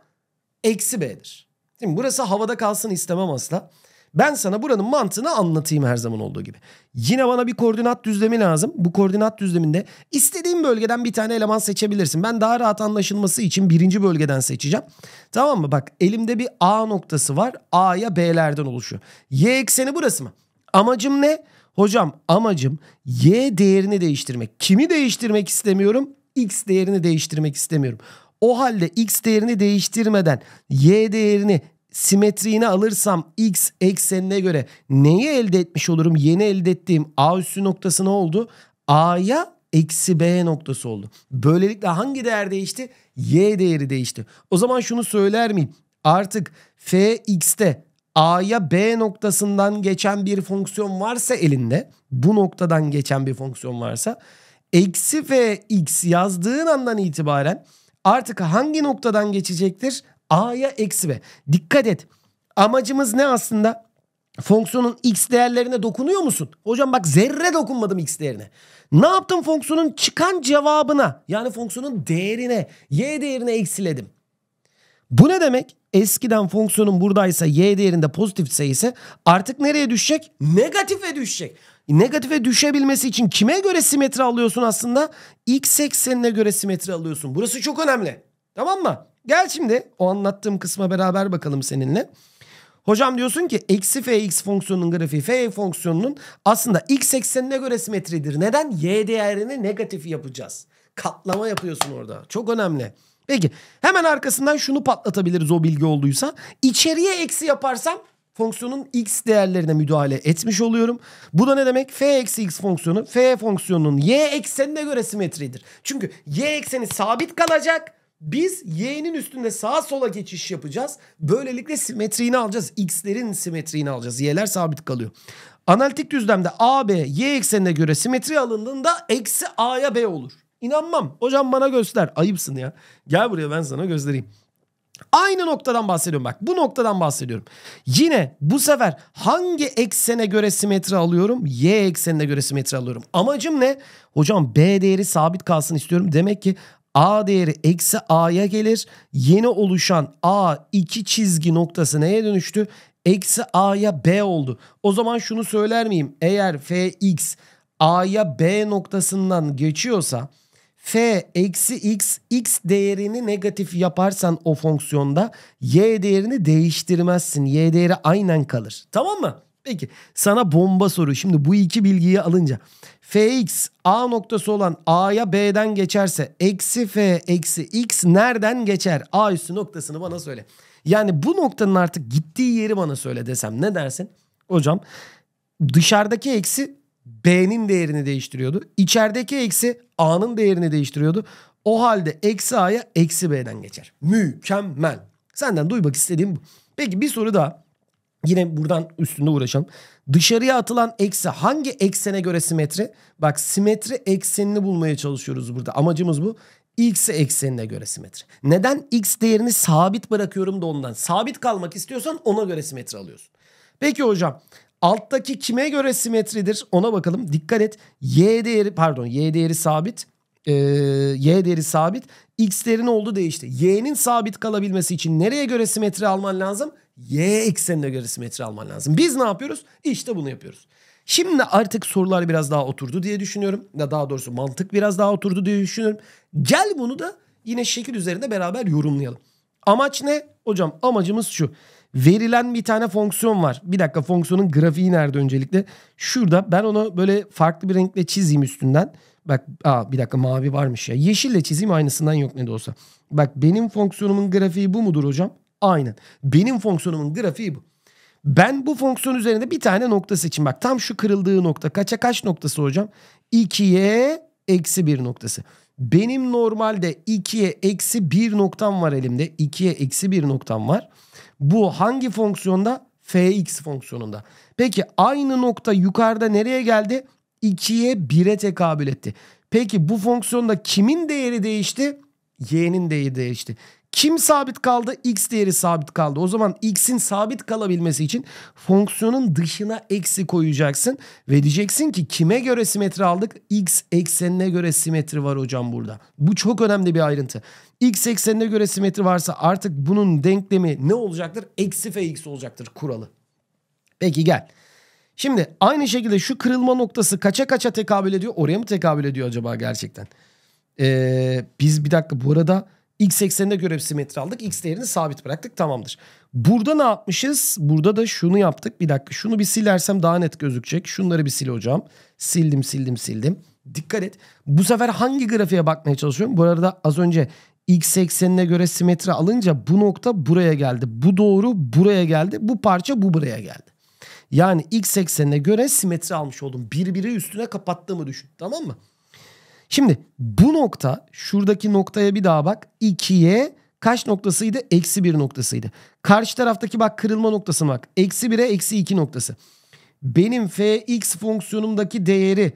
eksi B'dir. Şimdi burası havada kalsın istemem asla. Ben sana buranın mantığını anlatayım her zaman olduğu gibi. Yine bana bir koordinat düzlemi lazım. Bu koordinat düzleminde istediğim bölgeden bir tane eleman seçebilirsin. Ben daha rahat anlaşılması için birinci bölgeden seçeceğim. Tamam mı? Bak elimde bir A noktası var. A'ya B'lerden oluşuyor. Y ekseni burası mı? Amacım ne? Hocam amacım Y değerini değiştirmek. Kimi değiştirmek istemiyorum? X değerini değiştirmek istemiyorum. O halde x değerini değiştirmeden y değerini simetriğini alırsam x eksenine göre neyi elde etmiş olurum? Yeni elde ettiğim a üssü noktası ne oldu? a'ya eksi b noktası oldu. Böylelikle hangi değer değişti? y değeri değişti. O zaman şunu söyler miyim? Artık fx'te a'ya b noktasından geçen bir fonksiyon varsa elinde bu noktadan geçen bir fonksiyon varsa eksi fx yazdığın andan itibaren artık hangi noktadan geçecektir? A'ya eksi B. Dikkat et. Amacımız ne aslında? Fonksiyonun x değerlerine dokunuyor musun? Hocam bak zerre dokunmadım x değerine. Ne yaptım fonksiyonun çıkan cevabına yani fonksiyonun değerine y değerine eksiledim. Bu ne demek? Eskiden fonksiyonun buradaysa y değerinde pozitifse ise artık nereye düşecek? Negatife düşecek. Negatife düşebilmesi için kime göre simetri alıyorsun aslında? X eksenine göre simetri alıyorsun. Burası çok önemli. Tamam mı? Gel şimdi o anlattığım kısma beraber bakalım seninle. Hocam diyorsun ki eksi fx fonksiyonunun grafiği f fonksiyonunun aslında x eksenine göre simetridir. Neden? y değerini negatif yapacağız. Katlama yapıyorsun orada. Çok önemli. Peki hemen arkasından şunu patlatabiliriz o bilgi olduysa. İçeriye eksi yaparsam fonksiyonun x değerlerine müdahale etmiş oluyorum. Bu da ne demek? f eksi x fonksiyonu f fonksiyonunun y eksenine göre simetridir. Çünkü y ekseni sabit kalacak biz y'nin üstünde sağa sola geçiş yapacağız. Böylelikle simetriğini alacağız. X'lerin simetriğini alacağız. Y'ler sabit kalıyor. Analitik düzlemde AB y eksenine göre simetri alındığında eksi A'ya B olur. İnanmam. Hocam bana göster. Ayıpsın ya. Gel buraya ben sana göstereyim. Aynı noktadan bahsediyorum bak. Bu noktadan bahsediyorum. Yine bu sefer hangi eksene göre simetri alıyorum? Y eksenine göre simetri alıyorum. Amacım ne? Hocam B değeri sabit kalsın istiyorum. Demek ki A değeri eksi A'ya gelir. Yeni oluşan A iki çizgi noktası neye dönüştü? Eksi A'ya B oldu. O zaman şunu söyler miyim? Eğer Fx A'ya B noktasından geçiyorsa f eksi x x değerini negatif yaparsan o fonksiyonda y değerini değiştirmezsin. y değeri aynen kalır. Tamam mı? Peki sana bomba soru. Şimdi bu iki bilgiyi alınca fx a noktası olan a'ya b'den geçerse eksi f eksi x nereden geçer? a üstü noktasını bana söyle. Yani bu noktanın artık gittiği yeri bana söyle desem ne dersin? Hocam dışarıdaki eksi b'nin değerini değiştiriyordu. İçerideki eksi a'nın değerini değiştiriyordu. O halde eksi a'ya eksi b'den geçer. Mükemmel. Senden duymak istediğim bu. Peki bir soru daha. Yine buradan üstünde uğraşalım. Dışarıya atılan ekse hangi eksene göre simetri? Bak simetri eksenini bulmaya çalışıyoruz burada. Amacımız bu. X eksenine göre simetri. Neden X değerini sabit bırakıyorum da ondan? Sabit kalmak istiyorsan ona göre simetri alıyorsun. Peki hocam alttaki kime göre simetridir? Ona bakalım. Dikkat et. Y değeri pardon Y değeri sabit. Ee, y değeri sabit. X değeri ne oldu değişti. Y'nin sabit kalabilmesi için nereye göre simetri alman lazım? y eksenine göre simetri alman lazım. Biz ne yapıyoruz? İşte bunu yapıyoruz. Şimdi artık sorular biraz daha oturdu diye düşünüyorum. Ya daha doğrusu mantık biraz daha oturdu diye düşünüyorum. Gel bunu da yine şekil üzerinde beraber yorumlayalım. Amaç ne? Hocam amacımız şu. Verilen bir tane fonksiyon var. Bir dakika fonksiyonun grafiği nerede öncelikle? Şurada ben onu böyle farklı bir renkle çizeyim üstünden. Bak aa, bir dakika mavi varmış ya. Yeşille çizeyim aynısından yok ne de olsa. Bak benim fonksiyonumun grafiği bu mudur hocam? Aynen. Benim fonksiyonumun grafiği bu. Ben bu fonksiyon üzerinde bir tane nokta seçeyim. Bak tam şu kırıldığı nokta. Kaça kaç noktası hocam? 2'ye eksi 1 noktası. Benim normalde 2'ye eksi 1 noktam var elimde. 2'ye eksi 1 noktam var. Bu hangi fonksiyonda? fx fonksiyonunda. Peki aynı nokta yukarıda nereye geldi? 2'ye 1'e tekabül etti. Peki bu fonksiyonda kimin değeri değişti? Y'nin değeri değişti. Kim sabit kaldı? X değeri sabit kaldı. O zaman x'in sabit kalabilmesi için fonksiyonun dışına eksi koyacaksın. Ve diyeceksin ki kime göre simetri aldık? X eksenine göre simetri var hocam burada. Bu çok önemli bir ayrıntı. X eksenine göre simetri varsa artık bunun denklemi ne olacaktır? Eksi fx olacaktır kuralı. Peki gel. Şimdi aynı şekilde şu kırılma noktası kaça kaça tekabül ediyor? Oraya mı tekabül ediyor acaba gerçekten? Ee, biz bir dakika bu arada X eksenine göre bir simetri aldık. X değerini sabit bıraktık tamamdır. Burada ne yapmışız? Burada da şunu yaptık. Bir dakika şunu bir silersem daha net gözükecek. Şunları bir sil hocam. Sildim sildim sildim. Dikkat et. Bu sefer hangi grafiğe bakmaya çalışıyorum? Bu arada az önce x eksenine göre simetri alınca bu nokta buraya geldi. Bu doğru buraya geldi. Bu parça bu buraya geldi. Yani x eksenine göre simetri almış oldum. Birbiri üstüne kapattığımı düşün. Tamam mı? Şimdi bu nokta şuradaki noktaya bir daha bak. 2'ye kaç noktasıydı? Eksi 1 noktasıydı. Karşı taraftaki bak kırılma noktası bak. Eksi 1'e eksi 2 noktası. Benim fx fonksiyonumdaki değeri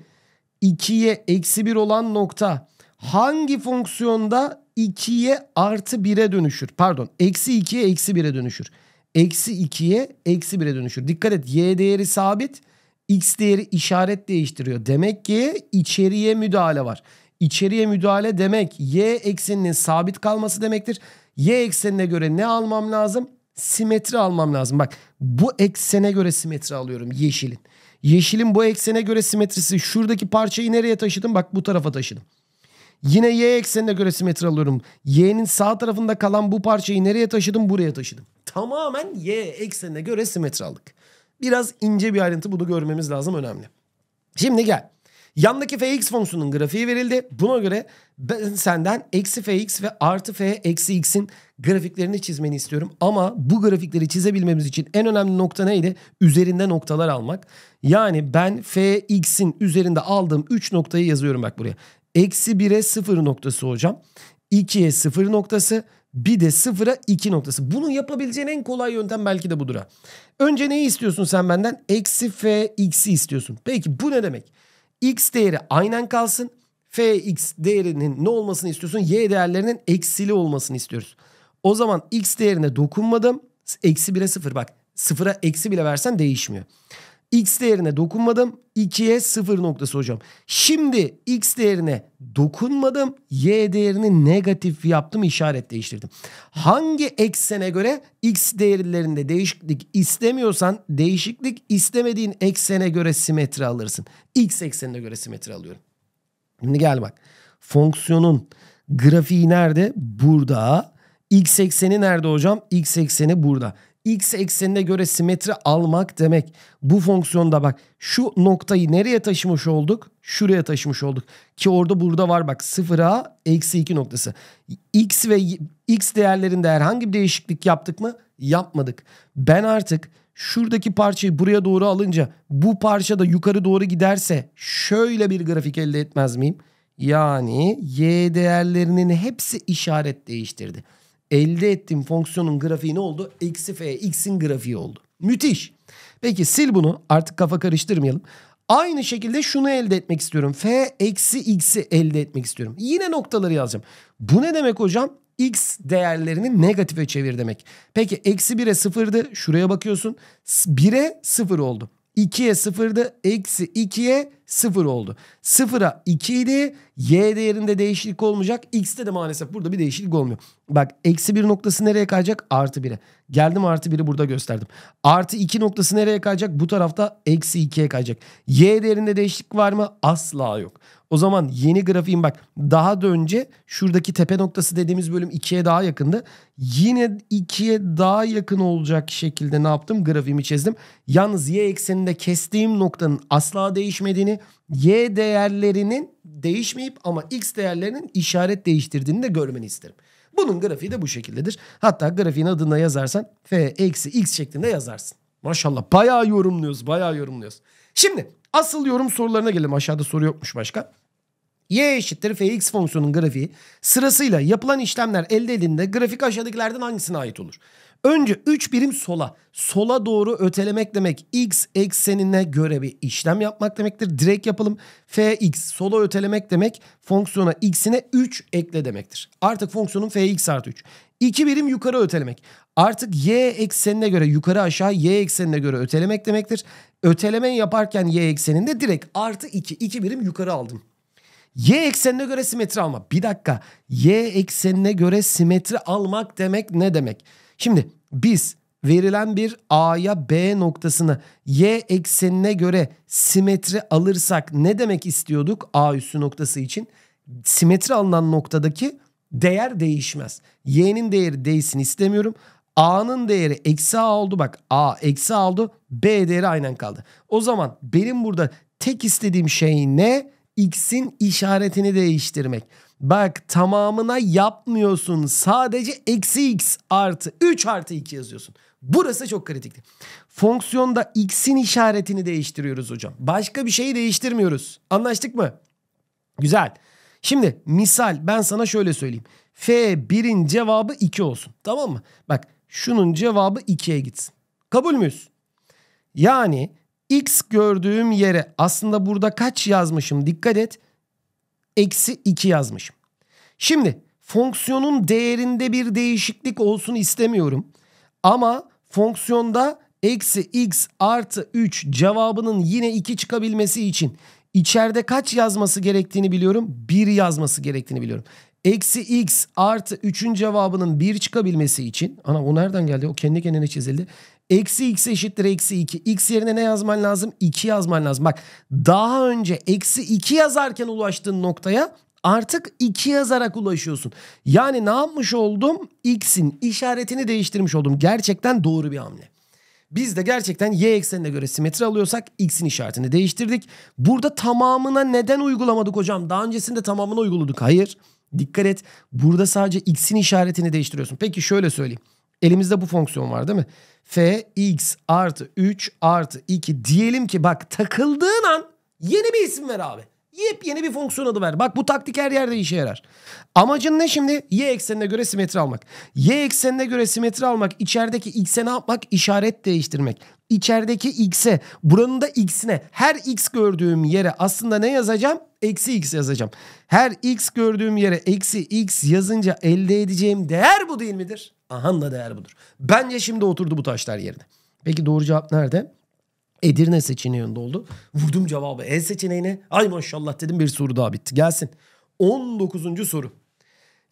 2'ye eksi 1 olan nokta hangi fonksiyonda 2'ye artı 1'e dönüşür? Pardon eksi 2'ye eksi 1'e dönüşür. Eksi 2'ye eksi 1'e dönüşür. Dikkat et y değeri sabit. X değeri işaret değiştiriyor. Demek ki içeriye müdahale var. İçeriye müdahale demek y ekseninin sabit kalması demektir. Y eksenine göre ne almam lazım? Simetri almam lazım. Bak bu eksene göre simetri alıyorum yeşilin. Yeşilin bu eksene göre simetrisi. Şuradaki parçayı nereye taşıdım? Bak bu tarafa taşıdım. Yine y eksenine göre simetri alıyorum. Y'nin sağ tarafında kalan bu parçayı nereye taşıdım? Buraya taşıdım. Tamamen y eksenine göre simetri aldık. Biraz ince bir ayrıntı bunu görmemiz lazım önemli. Şimdi gel. Yandaki fx fonksiyonunun grafiği verildi. Buna göre ben senden eksi fx ve artı f eksi x'in grafiklerini çizmeni istiyorum. Ama bu grafikleri çizebilmemiz için en önemli nokta neydi? Üzerinde noktalar almak. Yani ben fx'in üzerinde aldığım 3 noktayı yazıyorum bak buraya. Eksi 1'e 0 noktası hocam. 2'ye 0 noktası bir de sıfıra iki noktası. Bunu yapabileceğin en kolay yöntem belki de budur ha. Önce neyi istiyorsun sen benden? Eksi f x'i istiyorsun. Peki bu ne demek? x değeri aynen kalsın. f x değerinin ne olmasını istiyorsun? y değerlerinin eksili olmasını istiyoruz. O zaman x değerine dokunmadım. Eksi 1'e 0 bak. Sıfıra eksi bile versen değişmiyor. X değerine dokunmadım. 2'ye 0 noktası hocam. Şimdi X değerine dokunmadım. Y değerini negatif yaptım. işaret değiştirdim. Hangi eksene göre X değerlerinde değişiklik istemiyorsan değişiklik istemediğin eksene göre simetri alırsın. X eksenine göre simetri alıyorum. Şimdi gel bak. Fonksiyonun grafiği nerede? Burada. X ekseni nerede hocam? X ekseni burada x eksenine göre simetri almak demek. Bu fonksiyonda bak şu noktayı nereye taşımış olduk? Şuraya taşımış olduk. Ki orada burada var bak 0a eksi 2 noktası. x ve x değerlerinde herhangi bir değişiklik yaptık mı? Yapmadık. Ben artık şuradaki parçayı buraya doğru alınca bu parça da yukarı doğru giderse şöyle bir grafik elde etmez miyim? Yani y değerlerinin hepsi işaret değiştirdi elde ettiğim fonksiyonun grafiği ne oldu? Eksi f x'in grafiği oldu. Müthiş. Peki sil bunu artık kafa karıştırmayalım. Aynı şekilde şunu elde etmek istiyorum. F eksi x'i elde etmek istiyorum. Yine noktaları yazacağım. Bu ne demek hocam? x değerlerini negatife çevir demek. Peki eksi 1'e 0'dı. Şuraya bakıyorsun. 1'e 0 oldu. 2'ye 0'dı. Eksi 2'ye 0 oldu. 0'a 2 idi. Y değerinde değişiklik olmayacak. X'te de maalesef burada bir değişiklik olmuyor. Bak eksi 1 noktası nereye kayacak? Artı 1'e. Geldim artı 1'i burada gösterdim. Artı 2 noktası nereye kayacak? Bu tarafta eksi 2'ye kayacak. Y değerinde değişiklik var mı? Asla yok. O zaman yeni grafiğim bak daha da önce şuradaki tepe noktası dediğimiz bölüm 2'ye daha yakındı. Yine 2'ye daha yakın olacak şekilde ne yaptım? Grafiğimi çizdim. Yalnız y ekseninde kestiğim noktanın asla değişmediğini y değerlerinin değişmeyip ama x değerlerinin işaret değiştirdiğini de görmeni isterim. Bunun grafiği de bu şekildedir. Hatta grafiğin adına yazarsan f eksi x şeklinde yazarsın. Maşallah bayağı yorumluyoruz bayağı yorumluyoruz. Şimdi asıl yorum sorularına gelelim aşağıda soru yokmuş başka y eşittir fx fonksiyonun grafiği sırasıyla yapılan işlemler elde edildiğinde grafik aşağıdakilerden hangisine ait olur? Önce 3 birim sola. Sola doğru ötelemek demek x eksenine göre bir işlem yapmak demektir. Direkt yapalım. fx sola ötelemek demek fonksiyona x'ine 3 ekle demektir. Artık fonksiyonun fx artı 3. 2 birim yukarı ötelemek. Artık y eksenine göre yukarı aşağı y eksenine göre ötelemek demektir. Öteleme yaparken y ekseninde direkt artı 2. 2 birim yukarı aldım. Y eksenine göre simetri alma. Bir dakika. Y eksenine göre simetri almak demek ne demek? Şimdi biz verilen bir A'ya B noktasını Y eksenine göre simetri alırsak ne demek istiyorduk A üssü noktası için? Simetri alınan noktadaki değer değişmez. Y'nin değeri değişsin istemiyorum. A'nın değeri eksi A oldu. Bak A eksi A oldu. B değeri aynen kaldı. O zaman benim burada tek istediğim şey ne? X'in işaretini değiştirmek. Bak tamamına yapmıyorsun. Sadece eksi x artı 3 artı 2 yazıyorsun. Burası çok kritikti. Fonksiyonda x'in işaretini değiştiriyoruz hocam. Başka bir şeyi değiştirmiyoruz. Anlaştık mı? Güzel. Şimdi misal ben sana şöyle söyleyeyim. F1'in cevabı 2 olsun. Tamam mı? Bak şunun cevabı 2'ye gitsin. Kabul müyüz? Yani x gördüğüm yere aslında burada kaç yazmışım dikkat et eksi 2 yazmışım. Şimdi fonksiyonun değerinde bir değişiklik olsun istemiyorum. Ama fonksiyonda eksi x artı 3 cevabının yine 2 çıkabilmesi için içeride kaç yazması gerektiğini biliyorum. 1 yazması gerektiğini biliyorum. Eksi x artı 3'ün cevabının 1 çıkabilmesi için. Ana o nereden geldi? O kendi kendine çizildi. Eksi x eşittir eksi 2. X yerine ne yazman lazım? 2 yazman lazım. Bak daha önce eksi 2 yazarken ulaştığın noktaya artık 2 yazarak ulaşıyorsun. Yani ne yapmış oldum? X'in işaretini değiştirmiş oldum. Gerçekten doğru bir hamle. Biz de gerçekten y eksenine göre simetri alıyorsak x'in işaretini değiştirdik. Burada tamamına neden uygulamadık hocam? Daha öncesinde tamamını uyguladık. Hayır. Dikkat et. Burada sadece x'in işaretini değiştiriyorsun. Peki şöyle söyleyeyim. Elimizde bu fonksiyon var değil mi? f x artı 3 artı 2 diyelim ki bak takıldığın an yeni bir isim ver abi. Yepyeni bir fonksiyon adı ver. Bak bu taktik her yerde işe yarar. Amacın ne şimdi? Y eksenine göre simetri almak. Y eksenine göre simetri almak, içerideki x'e ne yapmak? İşaret değiştirmek. İçerideki x'e, buranın da x'ine, her x gördüğüm yere aslında ne yazacağım? Eksi x yazacağım. Her x gördüğüm yere eksi x yazınca elde edeceğim değer bu değil midir? Ahanda değer budur. Bence şimdi oturdu bu taşlar yerine. Peki doğru cevap nerede? Edirne seçeneğinde oldu. Vurdum cevabı E seçeneğine. Ay maşallah dedim bir soru daha bitti. Gelsin. 19. soru.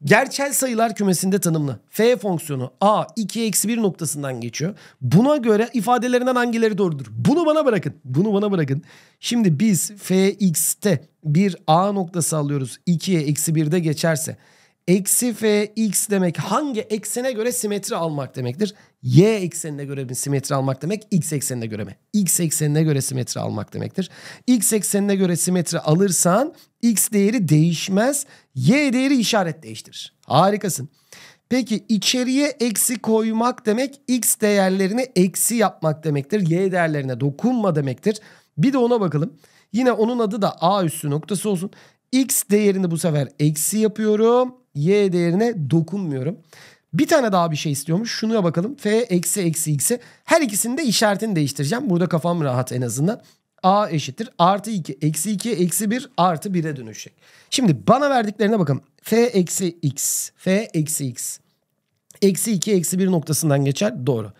Gerçel sayılar kümesinde tanımlı. F fonksiyonu A 2-1 noktasından geçiyor. Buna göre ifadelerinden hangileri doğrudur? Bunu bana bırakın. Bunu bana bırakın. Şimdi biz Fx'te bir A noktası alıyoruz. 2'ye eksi 1'de geçerse Eksi f x demek hangi eksene göre simetri almak demektir? Y eksenine göre mi simetri almak demek? X eksenine göre mi? X eksenine göre simetri almak demektir. X eksenine göre simetri alırsan X değeri değişmez. Y değeri işaret değiştirir. Harikasın. Peki içeriye eksi koymak demek X değerlerini eksi yapmak demektir. Y değerlerine dokunma demektir. Bir de ona bakalım. Yine onun adı da A üssü noktası olsun. X değerini bu sefer eksi yapıyorum y değerine dokunmuyorum. Bir tane daha bir şey istiyormuş. Şunuya bakalım. F eksi eksi x'e. Her ikisinin de işaretini değiştireceğim. Burada kafam rahat en azından. A eşittir. Artı 2, eksi 2, eksi 1, artı 1'e dönüşecek. Şimdi bana verdiklerine bakın. F eksi x. F eksi x. Eksi 2, eksi 1 noktasından geçer. Doğru.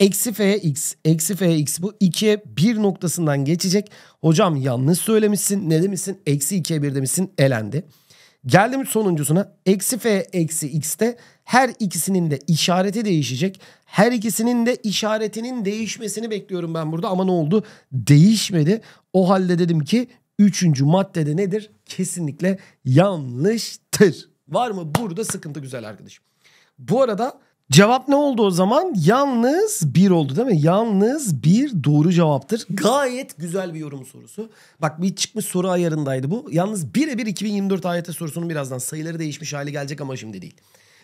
Eksi f x. Eksi f x bu 2'ye 1 noktasından geçecek. Hocam yanlış söylemişsin. Ne demişsin? Eksi 2'ye 1 demişsin. Elendi. Geldim sonuncusuna. Eksi f eksi x'te her ikisinin de işareti değişecek. Her ikisinin de işaretinin değişmesini bekliyorum ben burada. Ama ne oldu? Değişmedi. O halde dedim ki üçüncü maddede nedir? Kesinlikle yanlıştır. Var mı burada sıkıntı güzel arkadaşım? Bu arada Cevap ne oldu o zaman? Yalnız bir oldu değil mi? Yalnız bir doğru cevaptır. Gayet güzel bir yorum sorusu. Bak bir çıkmış soru ayarındaydı bu. Yalnız birebir 2024 AYT sorusunun birazdan sayıları değişmiş hali gelecek ama şimdi değil.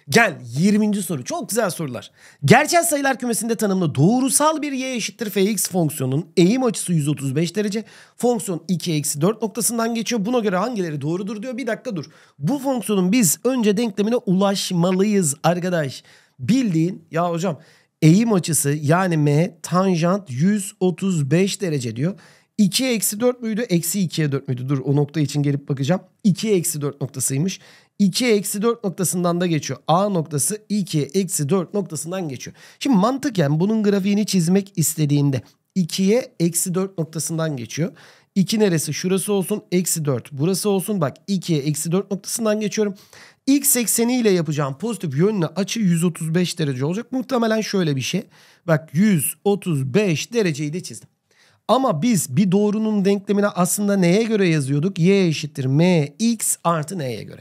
Gel 20. soru. Çok güzel sorular. Gerçel sayılar kümesinde tanımlı doğrusal bir y eşittir fx fonksiyonun eğim açısı 135 derece. Fonksiyon 2 eksi 4 noktasından geçiyor. Buna göre hangileri doğrudur diyor. Bir dakika dur. Bu fonksiyonun biz önce denklemine ulaşmalıyız arkadaş. Bildiğin ya hocam eğim açısı yani M tanjant 135 derece diyor. 2 eksi 4 müydü? Eksi 2'ye 4 müydü? Dur o nokta için gelip bakacağım. 2 eksi 4 noktasıymış. 2 eksi 4 noktasından da geçiyor. A noktası 2'ye eksi 4 noktasından geçiyor. Şimdi mantıken yani bunun grafiğini çizmek istediğinde 2'ye eksi 4 noktasından geçiyor. 2 neresi? Şurası olsun eksi 4. Burası olsun bak 2'ye eksi 4 noktasından geçiyorum. X ekseni ile yapacağım pozitif yönlü açı 135 derece olacak. Muhtemelen şöyle bir şey. Bak 135 dereceyi de çizdim. Ama biz bir doğrunun denklemini aslında neye göre yazıyorduk? Y eşittir m x artı n'ye göre.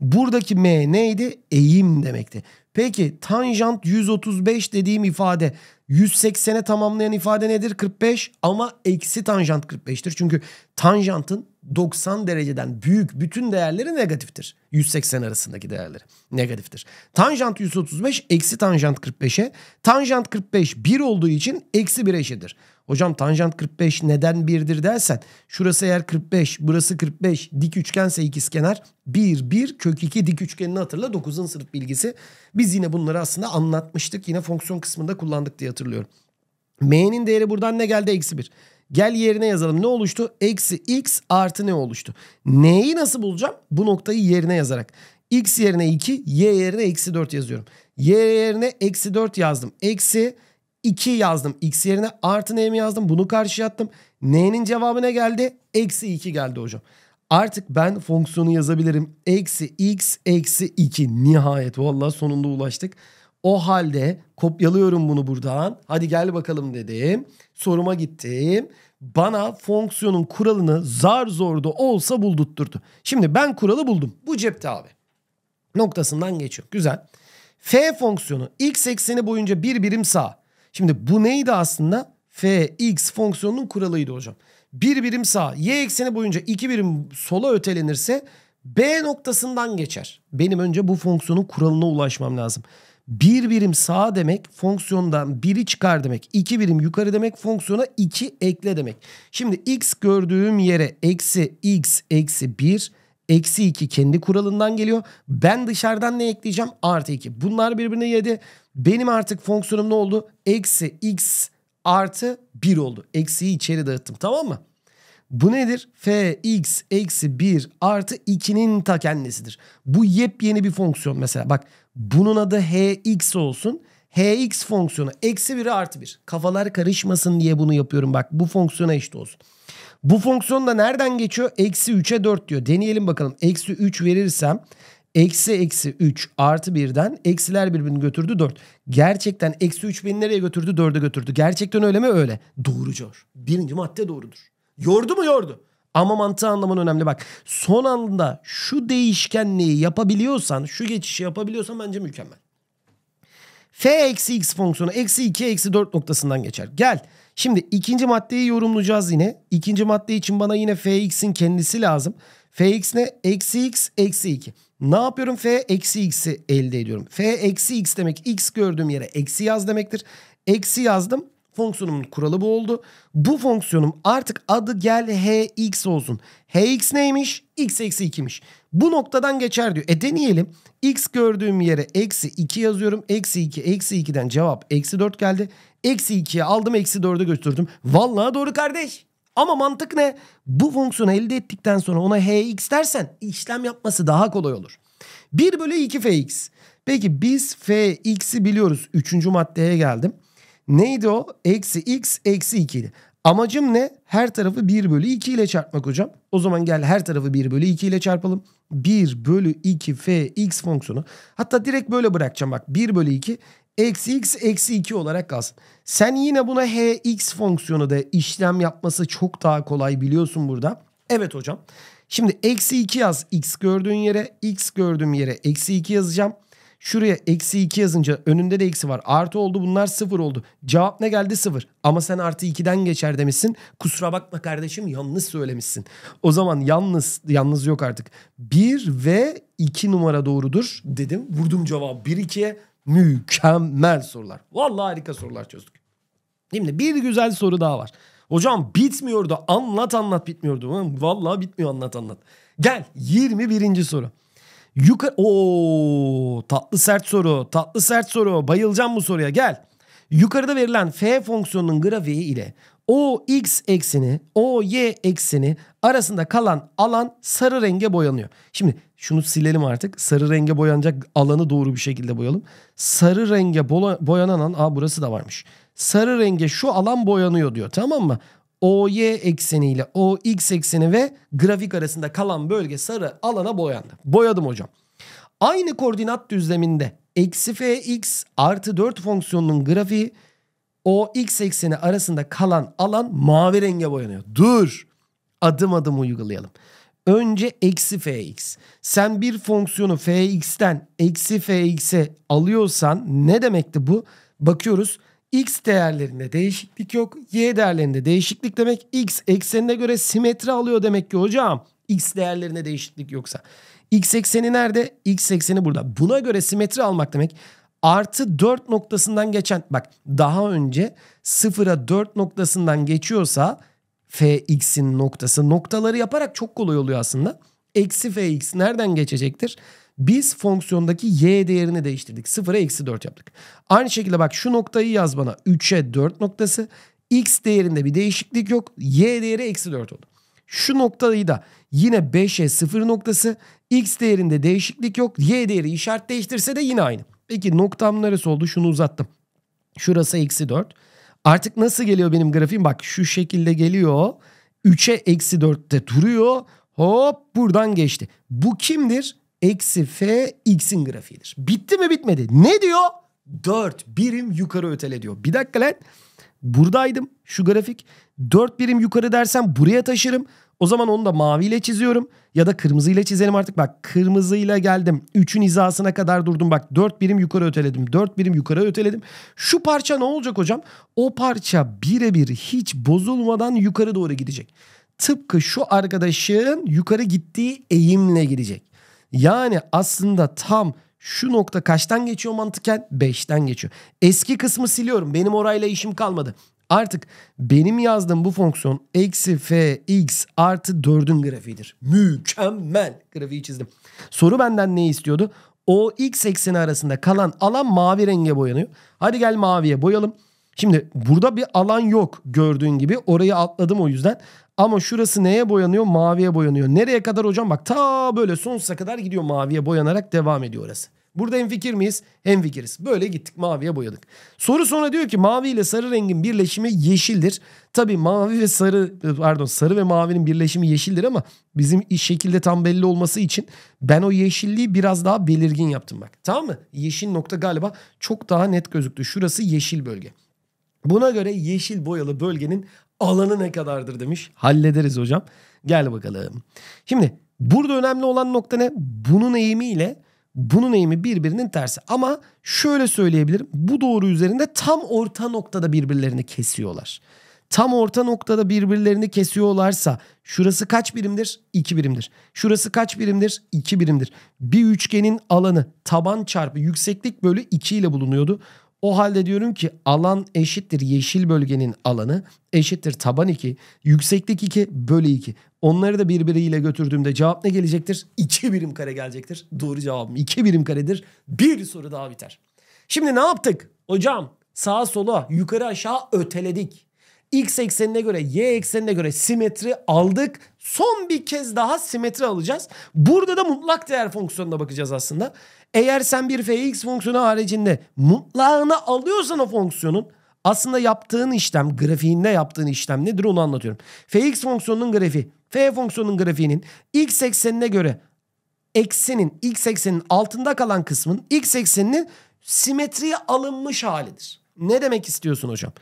Buradaki m neydi? Eğim demekti. Peki tanjant 135 dediğim ifade 180'e tamamlayan ifade nedir? 45 ama eksi tanjant 45'tir. Çünkü tanjantın 90 dereceden büyük bütün değerleri negatiftir. 180 arasındaki değerleri negatiftir. Tanjant 135 eksi tanjant 45'e. Tanjant 45 1 olduğu için eksi 1 eşittir. Hocam tanjant 45 neden 1'dir dersen şurası eğer 45 burası 45 dik üçgense ikizkenar 1 1 kök 2 dik üçgenini hatırla 9'un sınıf bilgisi. Biz yine bunları aslında anlatmıştık yine fonksiyon kısmında kullandık diye hatırlıyorum. M'nin değeri buradan ne geldi? Eksi 1. Gel yerine yazalım. Ne oluştu? Eksi x artı ne oluştu? N'yi nasıl bulacağım? Bu noktayı yerine yazarak. X yerine 2, Y yerine eksi 4 yazıyorum. Y yerine eksi 4 yazdım. Eksi 2 yazdım. X yerine artı n'mi yazdım. Bunu karşıya attım. N'nin cevabı ne geldi? Eksi 2 geldi hocam. Artık ben fonksiyonu yazabilirim. Eksi x eksi 2. Nihayet vallahi sonunda ulaştık. O halde kopyalıyorum bunu buradan. Hadi gel bakalım dedim. Soruma gittim. Bana fonksiyonun kuralını zar zor da olsa buldurtturdu. Şimdi ben kuralı buldum. Bu cepte abi. Noktasından geçiyor. Güzel. F fonksiyonu x ekseni boyunca bir birim sağ. Şimdi bu neydi aslında? Fx fonksiyonunun kuralıydı hocam. Bir birim sağ y ekseni boyunca iki birim sola ötelenirse b noktasından geçer. Benim önce bu fonksiyonun kuralına ulaşmam lazım. Bir birim sağ demek fonksiyondan biri çıkar demek. iki birim yukarı demek fonksiyona iki ekle demek. Şimdi x gördüğüm yere eksi x eksi 1 Eksi 2 kendi kuralından geliyor. Ben dışarıdan ne ekleyeceğim? Artı 2. Bunlar birbirine yedi. Benim artık fonksiyonum ne oldu? Eksi x artı 1 oldu. Eksiyi içeri dağıttım tamam mı? Bu nedir? f x eksi 1 artı 2'nin ta kendisidir. Bu yepyeni bir fonksiyon mesela. Bak bunun adı h x olsun h x fonksiyonu eksi 1 artı 1. Kafalar karışmasın diye bunu yapıyorum. Bak bu fonksiyona eşit olsun. Bu fonksiyon da nereden geçiyor? Eksi 3'e 4 diyor. Deneyelim bakalım. Eksi 3 verirsem eksi eksi 3 artı 1'den eksiler birbirini götürdü 4. Gerçekten eksi 3 beni nereye götürdü? 4'e götürdü. Gerçekten öyle mi? Öyle. Doğru Cor. Birinci madde doğrudur. Yordu mu? Yordu. Ama mantığı anlaman önemli. Bak son anda şu değişkenliği yapabiliyorsan, şu geçişi yapabiliyorsan bence mükemmel. f eksi x fonksiyonu eksi 2 eksi 4 noktasından geçer. Gel. Şimdi ikinci maddeyi yorumlayacağız yine. İkinci madde için bana yine fx'in kendisi lazım. fx ne? Eksi x, eksi 2. Ne yapıyorum? f eksi x'i elde ediyorum. f eksi x demek x gördüğüm yere eksi yaz demektir. Eksi yazdım. Fonksiyonumun kuralı bu oldu. Bu fonksiyonum artık adı gel hx olsun. hx neymiş? x eksi 2'miş. Bu noktadan geçer diyor. E deneyelim. X gördüğüm yere eksi 2 yazıyorum. Eksi 2 eksi 2'den cevap eksi 4 geldi. Eksi 2'ye aldım eksi 4'e götürdüm. Vallahi doğru kardeş. Ama mantık ne? Bu fonksiyonu elde ettikten sonra ona hx dersen işlem yapması daha kolay olur. 1 bölü 2 fx. Peki biz fx'i biliyoruz. Üçüncü maddeye geldim. Neydi o? Eksi x eksi 2 idi. Amacım ne? Her tarafı 1 bölü 2 ile çarpmak hocam. O zaman gel her tarafı 1 bölü 2 ile çarpalım. 1 bölü 2 f x fonksiyonu. Hatta direkt böyle bırakacağım bak. 1 bölü 2 eksi x eksi 2 olarak kalsın. Sen yine buna h x fonksiyonu da işlem yapması çok daha kolay biliyorsun burada. Evet hocam. Şimdi eksi 2 yaz x gördüğün yere x gördüğüm yere eksi 2 yazacağım. Şuraya eksi 2 yazınca önünde de eksi var. Artı oldu bunlar sıfır oldu. Cevap ne geldi? sıfır. Ama sen artı 2'den geçer demişsin. Kusura bakma kardeşim yalnız söylemişsin. O zaman yalnız yalnız yok artık. 1 ve 2 numara doğrudur dedim. Vurdum cevabı 1 2'ye mükemmel sorular. Vallahi harika sorular çözdük. Şimdi bir güzel soru daha var. Hocam bitmiyordu. Anlat anlat bitmiyordu. Vallahi bitmiyor anlat anlat. Gel 21. soru. Yukarı... o tatlı sert soru. Tatlı sert soru. Bayılacağım bu soruya. Gel. Yukarıda verilen f fonksiyonunun grafiği ile o x eksini, o y eksini arasında kalan alan sarı renge boyanıyor. Şimdi şunu silelim artık. Sarı renge boyanacak alanı doğru bir şekilde boyalım. Sarı renge boyanan alan, aa burası da varmış. Sarı renge şu alan boyanıyor diyor tamam mı? OY ekseniyle OX ekseni ve grafik arasında kalan bölge sarı alana boyandı. Boyadım hocam. Aynı koordinat düzleminde eksi fx artı 4 fonksiyonunun grafiği OX ekseni arasında kalan alan mavi renge boyanıyor. Dur adım adım uygulayalım. Önce eksi fx. Sen bir fonksiyonu fx'ten eksi fx'e alıyorsan ne demekti bu? Bakıyoruz X değerlerinde değişiklik yok. Y değerlerinde değişiklik demek X eksenine göre simetri alıyor demek ki hocam. X değerlerinde değişiklik yoksa. X ekseni nerede? X ekseni burada. Buna göre simetri almak demek artı 4 noktasından geçen bak daha önce sıfıra 4 noktasından geçiyorsa fx'in noktası noktaları yaparak çok kolay oluyor aslında. Eksi fx nereden geçecektir? Biz fonksiyondaki y değerini değiştirdik. 0'a eksi 4 yaptık. Aynı şekilde bak şu noktayı yaz bana. 3'e 4 noktası. X değerinde bir değişiklik yok. Y değeri eksi 4 oldu. Şu noktayı da yine 5'e 0 noktası. X değerinde değişiklik yok. Y değeri işaret değiştirse de yine aynı. Peki noktam neresi oldu? Şunu uzattım. Şurası eksi 4. Artık nasıl geliyor benim grafiğim? Bak şu şekilde geliyor. 3'e eksi 4'te duruyor. Hop buradan geçti. Bu kimdir? eksi f x'in grafiğidir. Bitti mi bitmedi. Ne diyor? 4 birim yukarı ötele diyor. Bir dakika lan. Buradaydım şu grafik. 4 birim yukarı dersem buraya taşırım. O zaman onu da maviyle çiziyorum. Ya da kırmızıyla çizelim artık. Bak kırmızıyla geldim. 3'ün hizasına kadar durdum. Bak 4 birim yukarı öteledim. 4 birim yukarı öteledim. Şu parça ne olacak hocam? O parça birebir hiç bozulmadan yukarı doğru gidecek. Tıpkı şu arkadaşın yukarı gittiği eğimle gidecek. Yani aslında tam şu nokta kaçtan geçiyor mantıken? 5'ten geçiyor. Eski kısmı siliyorum. Benim orayla işim kalmadı. Artık benim yazdığım bu fonksiyon eksi f x artı 4'ün grafiğidir. Mükemmel grafiği çizdim. Soru benden ne istiyordu? O x ekseni arasında kalan alan mavi renge boyanıyor. Hadi gel maviye boyalım. Şimdi burada bir alan yok gördüğün gibi. Orayı atladım o yüzden. Ama şurası neye boyanıyor? Maviye boyanıyor. Nereye kadar hocam? Bak ta böyle sonsuza kadar gidiyor maviye boyanarak devam ediyor orası. Burada hemfikir miyiz? Hemfikiriz. Böyle gittik maviye boyadık. Soru sonra diyor ki mavi ile sarı rengin birleşimi yeşildir. Tabii mavi ve sarı pardon sarı ve mavinin birleşimi yeşildir ama bizim iş şekilde tam belli olması için ben o yeşilliği biraz daha belirgin yaptım bak. Tamam mı? Yeşil nokta galiba çok daha net gözüktü. Şurası yeşil bölge. Buna göre yeşil boyalı bölgenin alanı ne kadardır demiş. Hallederiz hocam. Gel bakalım. Şimdi burada önemli olan nokta ne? Bunun eğimiyle bunun eğimi birbirinin tersi. Ama şöyle söyleyebilirim. Bu doğru üzerinde tam orta noktada birbirlerini kesiyorlar. Tam orta noktada birbirlerini kesiyorlarsa şurası kaç birimdir? 2 birimdir. Şurası kaç birimdir? 2 birimdir. Bir üçgenin alanı taban çarpı yükseklik bölü 2 ile bulunuyordu. O halde diyorum ki alan eşittir yeşil bölgenin alanı eşittir taban 2 yükseklik 2 bölü 2. Onları da birbiriyle götürdüğümde cevap ne gelecektir? 2 birim kare gelecektir. Doğru cevabım 2 birim karedir. Bir soru daha biter. Şimdi ne yaptık? Hocam sağa sola yukarı aşağı öteledik. X eksenine göre Y eksenine göre simetri aldık. Son bir kez daha simetri alacağız. Burada da mutlak değer fonksiyonuna bakacağız aslında. Eğer sen bir fx fonksiyonu haricinde mutlağını alıyorsan o fonksiyonun aslında yaptığın işlem, grafiğinde yaptığın işlem nedir onu anlatıyorum. fx fonksiyonunun grafiği, f fonksiyonunun grafiğinin x eksenine göre eksenin x eksenin altında kalan kısmın x ekseninin simetriye alınmış halidir. Ne demek istiyorsun hocam?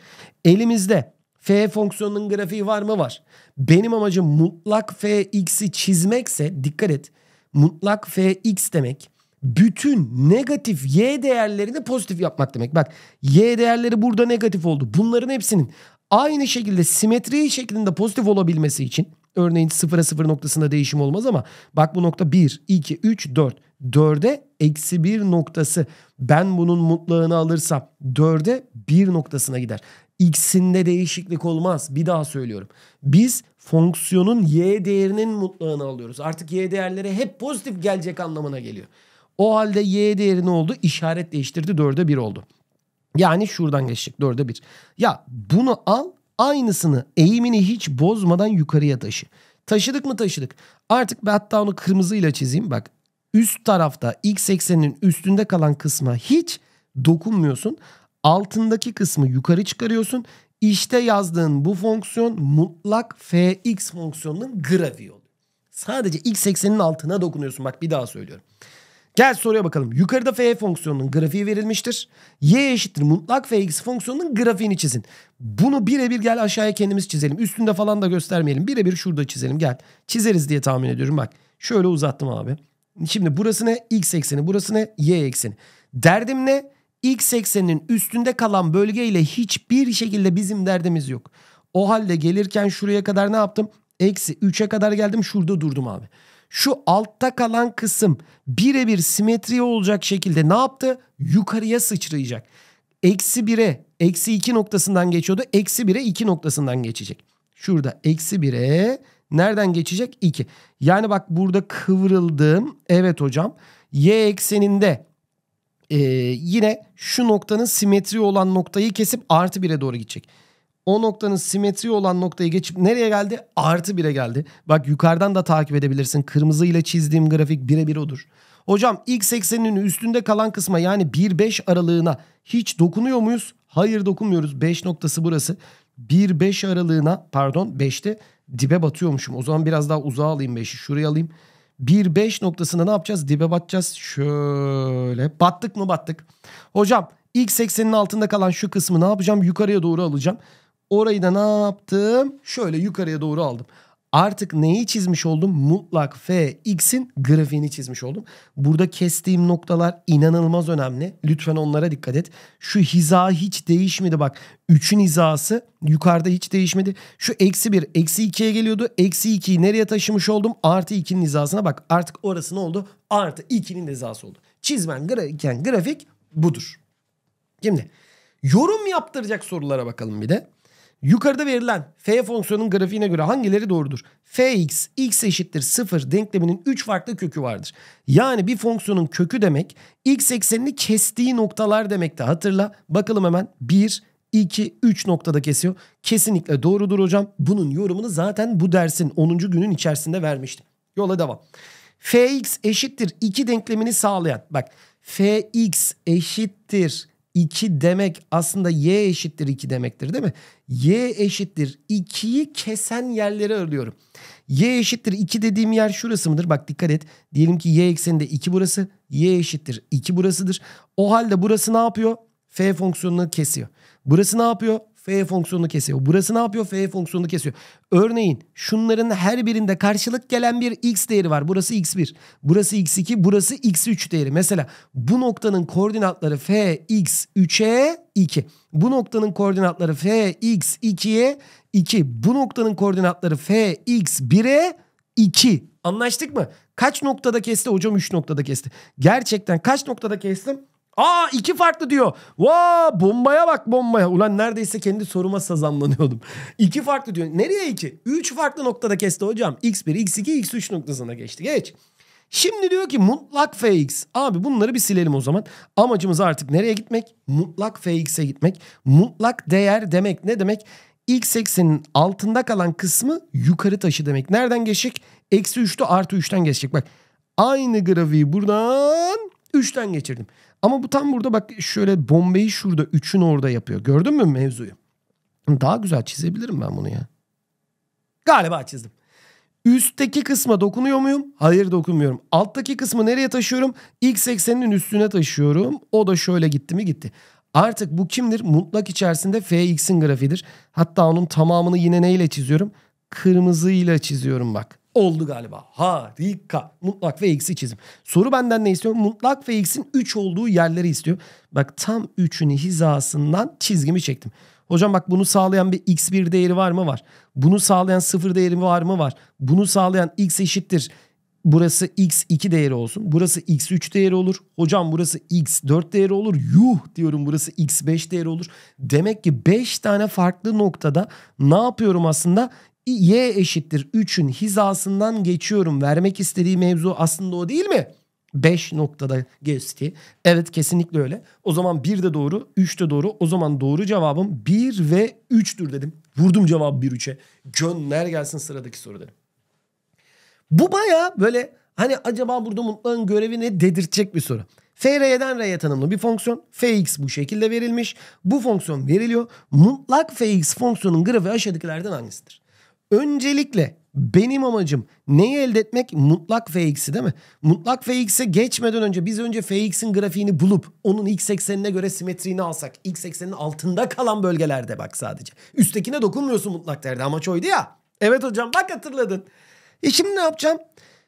Elimizde f fonksiyonunun grafiği var mı? Var. Benim amacım mutlak fx'i çizmekse dikkat et. Mutlak fx demek bütün negatif y değerlerini pozitif yapmak demek. Bak y değerleri burada negatif oldu. Bunların hepsinin aynı şekilde simetri şeklinde pozitif olabilmesi için örneğin 0'a 0 noktasında değişim olmaz ama bak bu nokta 1, 2, 3, 4. 4'e eksi 1 noktası. Ben bunun mutlağını alırsam 4'e 1 noktasına gider. X'inde değişiklik olmaz. Bir daha söylüyorum. Biz fonksiyonun y değerinin mutlağını alıyoruz. Artık y değerleri hep pozitif gelecek anlamına geliyor. O halde y değeri ne oldu? İşaret değiştirdi 4'e 1 oldu. Yani şuradan geçtik, 4'e 1. Ya bunu al aynısını eğimini hiç bozmadan yukarıya taşı. Taşıdık mı taşıdık. Artık ben hatta onu kırmızıyla çizeyim. Bak üst tarafta x ekseninin üstünde kalan kısma hiç dokunmuyorsun. Altındaki kısmı yukarı çıkarıyorsun. İşte yazdığın bu fonksiyon mutlak fx fonksiyonunun grafiği oluyor. Sadece x ekseninin altına dokunuyorsun. Bak bir daha söylüyorum. Gel soruya bakalım. Yukarıda f fonksiyonunun grafiği verilmiştir. y eşittir mutlak fx fonksiyonunun grafiğini çizin. Bunu birebir gel aşağıya kendimiz çizelim. Üstünde falan da göstermeyelim. Birebir şurada çizelim gel. Çizeriz diye tahmin ediyorum bak. Şöyle uzattım abi. Şimdi burası ne? x ekseni. Burası ne? y ekseni. Derdim ne? x ekseninin üstünde kalan bölgeyle hiçbir şekilde bizim derdimiz yok. O halde gelirken şuraya kadar ne yaptım? Eksi 3'e kadar geldim şurada durdum abi şu altta kalan kısım birebir simetri olacak şekilde ne yaptı? Yukarıya sıçrayacak. Eksi 1'e, eksi 2 noktasından geçiyordu. Eksi 1'e 2 noktasından geçecek. Şurada eksi 1'e nereden geçecek? 2. Yani bak burada kıvrıldım. Evet hocam. Y ekseninde e, yine şu noktanın simetri olan noktayı kesip artı 1'e doğru gidecek. O noktanın simetri olan noktayı geçip nereye geldi? Artı 1'e geldi. Bak yukarıdan da takip edebilirsin. Kırmızı ile çizdiğim grafik birebir odur. Hocam x ekseninin üstünde kalan kısma yani 1-5 aralığına hiç dokunuyor muyuz? Hayır dokunmuyoruz. 5 noktası burası. 1-5 aralığına pardon 5'te dibe batıyormuşum. O zaman biraz daha uzağa alayım 5'i şuraya alayım. 1-5 noktasında ne yapacağız? Dibe batacağız. Şöyle battık mı battık. Hocam x eksenin altında kalan şu kısmı ne yapacağım? Yukarıya doğru alacağım. Orayı da ne yaptım? Şöyle yukarıya doğru aldım. Artık neyi çizmiş oldum? Mutlak f x'in grafiğini çizmiş oldum. Burada kestiğim noktalar inanılmaz önemli. Lütfen onlara dikkat et. Şu hiza hiç değişmedi bak. Üçün hizası yukarıda hiç değişmedi. Şu eksi bir, eksi ikiye geliyordu. Eksi ikiyi nereye taşımış oldum? Artı iki'nin hizasına bak. Artık orası ne oldu? Artı ikinin hizası oldu. Çizmen gereken grafik budur. Şimdi yorum yaptıracak sorulara bakalım bir de. Yukarıda verilen f fonksiyonun grafiğine göre hangileri doğrudur? fx x eşittir 0 denkleminin 3 farklı kökü vardır. Yani bir fonksiyonun kökü demek x eksenini kestiği noktalar demekti. Hatırla bakalım hemen 1, 2, 3 noktada kesiyor. Kesinlikle doğrudur hocam. Bunun yorumunu zaten bu dersin 10. günün içerisinde vermiştim. Yola devam. fx eşittir 2 denklemini sağlayan. Bak fx eşittir 2 demek aslında y eşittir 2 demektir değil mi? y eşittir 2'yi kesen yerleri arıyorum. y eşittir 2 dediğim yer şurası mıdır? Bak dikkat et. Diyelim ki y ekseninde 2 burası. y eşittir 2 burasıdır. O halde burası ne yapıyor? f fonksiyonunu kesiyor. Burası ne yapıyor? F fonksiyonunu kesiyor. Burası ne yapıyor? F fonksiyonunu kesiyor. Örneğin şunların her birinde karşılık gelen bir x değeri var. Burası x1, burası x2, burası x3 değeri. Mesela bu noktanın koordinatları f x3'e 2. Bu noktanın koordinatları f x2'ye 2. Bu noktanın koordinatları f x1'e 2. Anlaştık mı? Kaç noktada kesti? Hocam 3 noktada kesti. Gerçekten kaç noktada kestim? Aa iki farklı diyor. Vaa bombaya bak bombaya. Ulan neredeyse kendi soruma sazanlanıyordum. İki farklı diyor. Nereye iki? Üç farklı noktada kesti hocam. X1, X2, X3 noktasına geçti. Geç. Şimdi diyor ki mutlak fx. Abi bunları bir silelim o zaman. Amacımız artık nereye gitmek? Mutlak fx'e gitmek. Mutlak değer demek ne demek? X eksenin altında kalan kısmı yukarı taşı demek. Nereden geçecek? Eksi 3'te artı 3'ten geçecek. Bak aynı grafiği buradan 3'ten geçirdim. Ama bu tam burada bak şöyle bombeyi şurada üçün orada yapıyor. Gördün mü mevzuyu? Daha güzel çizebilirim ben bunu ya. Galiba çizdim. Üstteki kısma dokunuyor muyum? Hayır dokunmuyorum. Alttaki kısmı nereye taşıyorum? X ekseninin üstüne taşıyorum. O da şöyle gitti mi gitti. Artık bu kimdir? Mutlak içerisinde fx'in grafidir. Hatta onun tamamını yine neyle çiziyorum? Kırmızıyla çiziyorum bak oldu galiba. Harika. Mutlak ve eksi çizim. Soru benden ne istiyor? Mutlak ve eksin 3 olduğu yerleri istiyor. Bak tam 3'ünü hizasından çizgimi çektim. Hocam bak bunu sağlayan bir x1 değeri var mı? Var. Bunu sağlayan 0 değeri var mı? Var. Bunu sağlayan x eşittir. Burası x2 değeri olsun. Burası x3 değeri olur. Hocam burası x4 değeri olur. Yuh diyorum burası x5 değeri olur. Demek ki 5 tane farklı noktada ne yapıyorum aslında? y eşittir 3'ün hizasından geçiyorum. Vermek istediği mevzu aslında o değil mi? 5 noktada geçti. Evet kesinlikle öyle. O zaman 1 de doğru, 3 de doğru. O zaman doğru cevabım 1 ve 3'tür dedim. Vurdum cevabı 1-3'e. Gönder gelsin sıradaki soru dedim. Bu baya böyle hani acaba burada mutlağın görevi ne dedirtecek bir soru. FR'den R'ye tanımlı bir fonksiyon. Fx bu şekilde verilmiş. Bu fonksiyon veriliyor. Mutlak Fx fonksiyonun grafiği aşağıdakilerden hangisidir? Öncelikle benim amacım neyi elde etmek? Mutlak fx'i değil mi? Mutlak fx'e geçmeden önce biz önce fx'in grafiğini bulup onun x eksenine göre simetriğini alsak. X eksenin altında kalan bölgelerde bak sadece. Üsttekine dokunmuyorsun mutlak değerde amaç oydu ya. Evet hocam bak hatırladın. E şimdi ne yapacağım?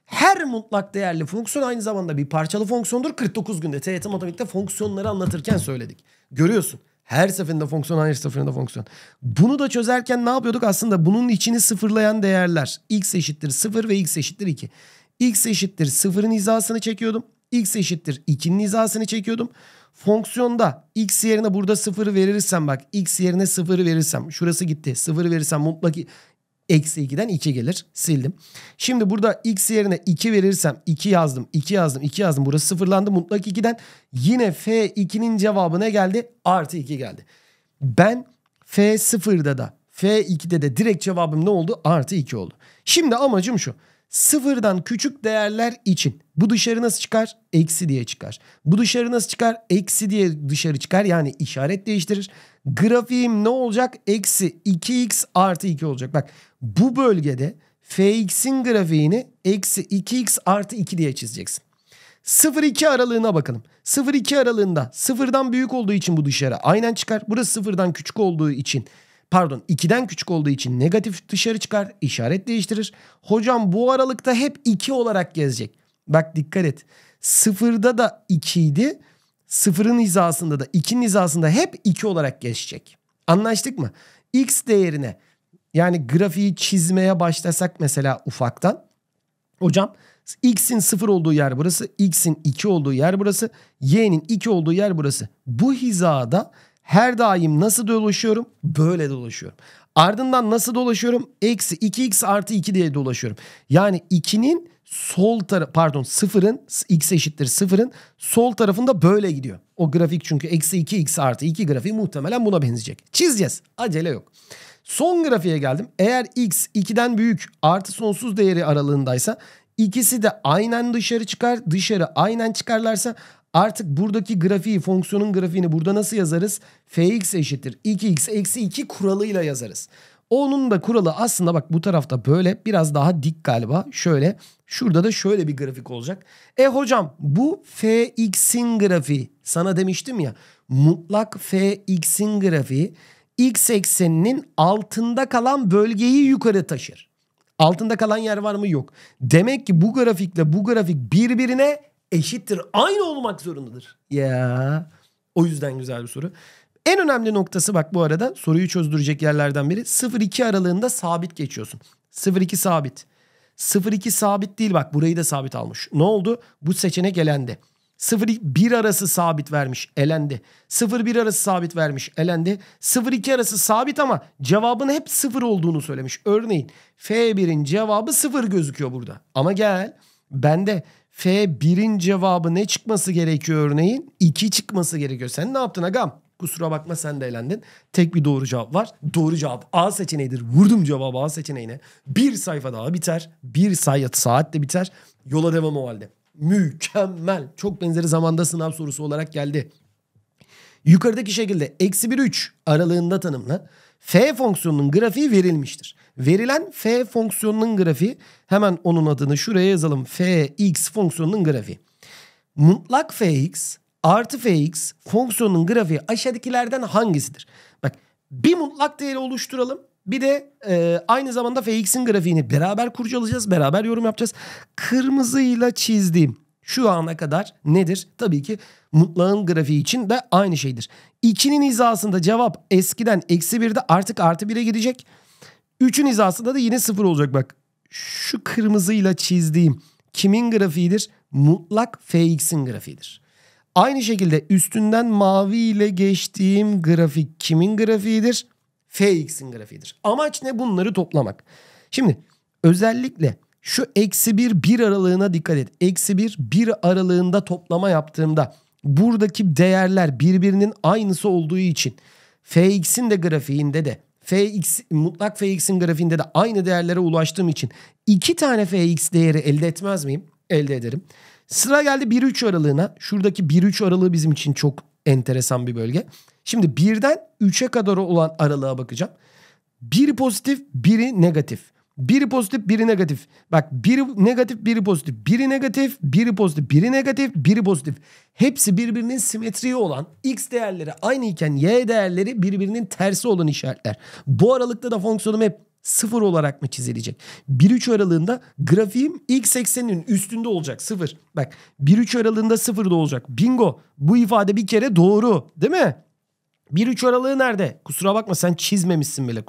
Her mutlak değerli fonksiyon aynı zamanda bir parçalı fonksiyondur. 49 günde TYT Matematik'te fonksiyonları anlatırken söyledik. Görüyorsun. Her seferinde fonksiyon, her seferinde fonksiyon. Bunu da çözerken ne yapıyorduk? Aslında bunun içini sıfırlayan değerler. x eşittir 0 ve x eşittir 2. x eşittir 0'ın hizasını çekiyordum. x eşittir 2'nin hizasını çekiyordum. Fonksiyonda x yerine burada 0 verirsem bak x yerine 0 verirsem şurası gitti. 0 verirsem mutlaki Eksi 2'den 2 gelir. Sildim. Şimdi burada x yerine 2 verirsem 2 yazdım, 2 yazdım, 2 yazdım. Burası sıfırlandı mutlak 2'den. Yine f2'nin cevabı ne geldi? Artı 2 geldi. Ben f0'da da f2'de de direkt cevabım ne oldu? Artı 2 oldu. Şimdi amacım şu. Sıfırdan küçük değerler için. Bu dışarı nasıl çıkar? Eksi diye çıkar. Bu dışarı nasıl çıkar? Eksi diye dışarı çıkar. Yani işaret değiştirir. Grafiğim ne olacak? Eksi 2x artı 2 olacak. Bak bu bölgede fx'in grafiğini eksi 2x artı 2 diye çizeceksin. 0-2 aralığına bakalım. 0-2 aralığında sıfırdan büyük olduğu için bu dışarı aynen çıkar. Burası sıfırdan küçük olduğu için pardon 2'den küçük olduğu için negatif dışarı çıkar, işaret değiştirir. Hocam bu aralıkta hep 2 olarak gezecek. Bak dikkat et. Sıfırda da 2 idi. Sıfırın hizasında da 2'nin hizasında hep 2 olarak geçecek. Anlaştık mı? X değerine yani grafiği çizmeye başlasak mesela ufaktan. Hocam X'in 0 olduğu yer burası, X'in 2 olduğu yer burası, Y'nin 2 olduğu yer burası. Bu hizada her daim nasıl dolaşıyorum? Böyle dolaşıyorum. Ardından nasıl dolaşıyorum? Eksi 2x artı 2 diye dolaşıyorum. Yani 2'nin sol tarafı pardon 0'ın x eşittir 0'ın sol tarafında böyle gidiyor. O grafik çünkü eksi 2x artı 2 grafiği muhtemelen buna benzeyecek. Çizeceğiz. Acele yok. Son grafiğe geldim. Eğer x 2'den büyük artı sonsuz değeri aralığındaysa ikisi de aynen dışarı çıkar. Dışarı aynen çıkarlarsa Artık buradaki grafiği, fonksiyonun grafiğini burada nasıl yazarız? fx eşittir 2x eksi 2 kuralıyla yazarız. Onun da kuralı aslında bak bu tarafta böyle biraz daha dik galiba. Şöyle şurada da şöyle bir grafik olacak. E hocam bu fx'in grafiği sana demiştim ya mutlak fx'in grafiği x ekseninin altında kalan bölgeyi yukarı taşır. Altında kalan yer var mı? Yok. Demek ki bu grafikle bu grafik birbirine eşittir, aynı olmak zorundadır. Ya o yüzden güzel bir soru. En önemli noktası bak bu arada soruyu çözdürecek yerlerden biri 0-2 aralığında sabit geçiyorsun. 0-2 sabit. 0-2 sabit değil bak burayı da sabit almış. Ne oldu? Bu seçenek elendi. 0-1 arası sabit vermiş elendi. 0-1 arası sabit vermiş elendi. 0-2 arası sabit ama cevabın hep 0 olduğunu söylemiş. Örneğin F1'in cevabı 0 gözüküyor burada. Ama gel bende F1'in cevabı ne çıkması gerekiyor örneğin? 2 çıkması gerekiyor. Sen ne yaptın agam? Kusura bakma sen de elendin Tek bir doğru cevap var. Doğru cevap A seçeneğidir. Vurdum cevabı A seçeneğine. Bir sayfa daha biter. Bir sayat saat de biter. Yola devam o halde. Mükemmel. Çok benzeri zamanda sınav sorusu olarak geldi. Yukarıdaki şekilde eksi 1 3 aralığında tanımla f fonksiyonunun grafiği verilmiştir. Verilen f fonksiyonunun grafiği hemen onun adını şuraya yazalım. fx fonksiyonunun grafiği. Mutlak fx artı fx fonksiyonunun grafiği aşağıdakilerden hangisidir? Bak bir mutlak değeri oluşturalım. Bir de e, aynı zamanda fx'in grafiğini beraber kurcalayacağız. Beraber yorum yapacağız. Kırmızıyla çizdiğim şu ana kadar nedir? Tabii ki mutlağın grafiği için de aynı şeydir. 2'nin hizasında cevap eskiden eksi 1'de artık artı 1'e gidecek. 3'ün hizasında da yine 0 olacak bak. Şu kırmızıyla çizdiğim kimin grafiğidir? Mutlak fx'in grafiğidir. Aynı şekilde üstünden mavi ile geçtiğim grafik kimin grafiğidir? fx'in grafiğidir. Amaç ne? Bunları toplamak. Şimdi özellikle şu eksi 1 1 aralığına dikkat et. Eksi 1 1 aralığında toplama yaptığımda buradaki değerler birbirinin aynısı olduğu için fx'in de grafiğinde de Fx mutlak Fx'in grafiğinde de aynı değerlere ulaştığım için iki tane Fx değeri elde etmez miyim? Elde ederim. Sıra geldi 1-3 aralığına. Şuradaki 1-3 aralığı bizim için çok enteresan bir bölge. Şimdi 1'den 3'e kadar olan aralığa bakacağım. Biri pozitif, biri negatif. Biri pozitif, biri negatif. Bak biri negatif, biri pozitif. Biri negatif, biri pozitif. Biri negatif, biri pozitif. Hepsi birbirinin simetriği olan x değerleri aynı y değerleri birbirinin tersi olan işaretler. Bu aralıkta da fonksiyonum hep sıfır olarak mı çizilecek? 1-3 aralığında grafiğim x ekseninin üstünde olacak sıfır. Bak 1-3 aralığında sıfır da olacak. Bingo bu ifade bir kere doğru değil mi? 1-3 aralığı nerede? Kusura bakma sen çizmemişsin bile.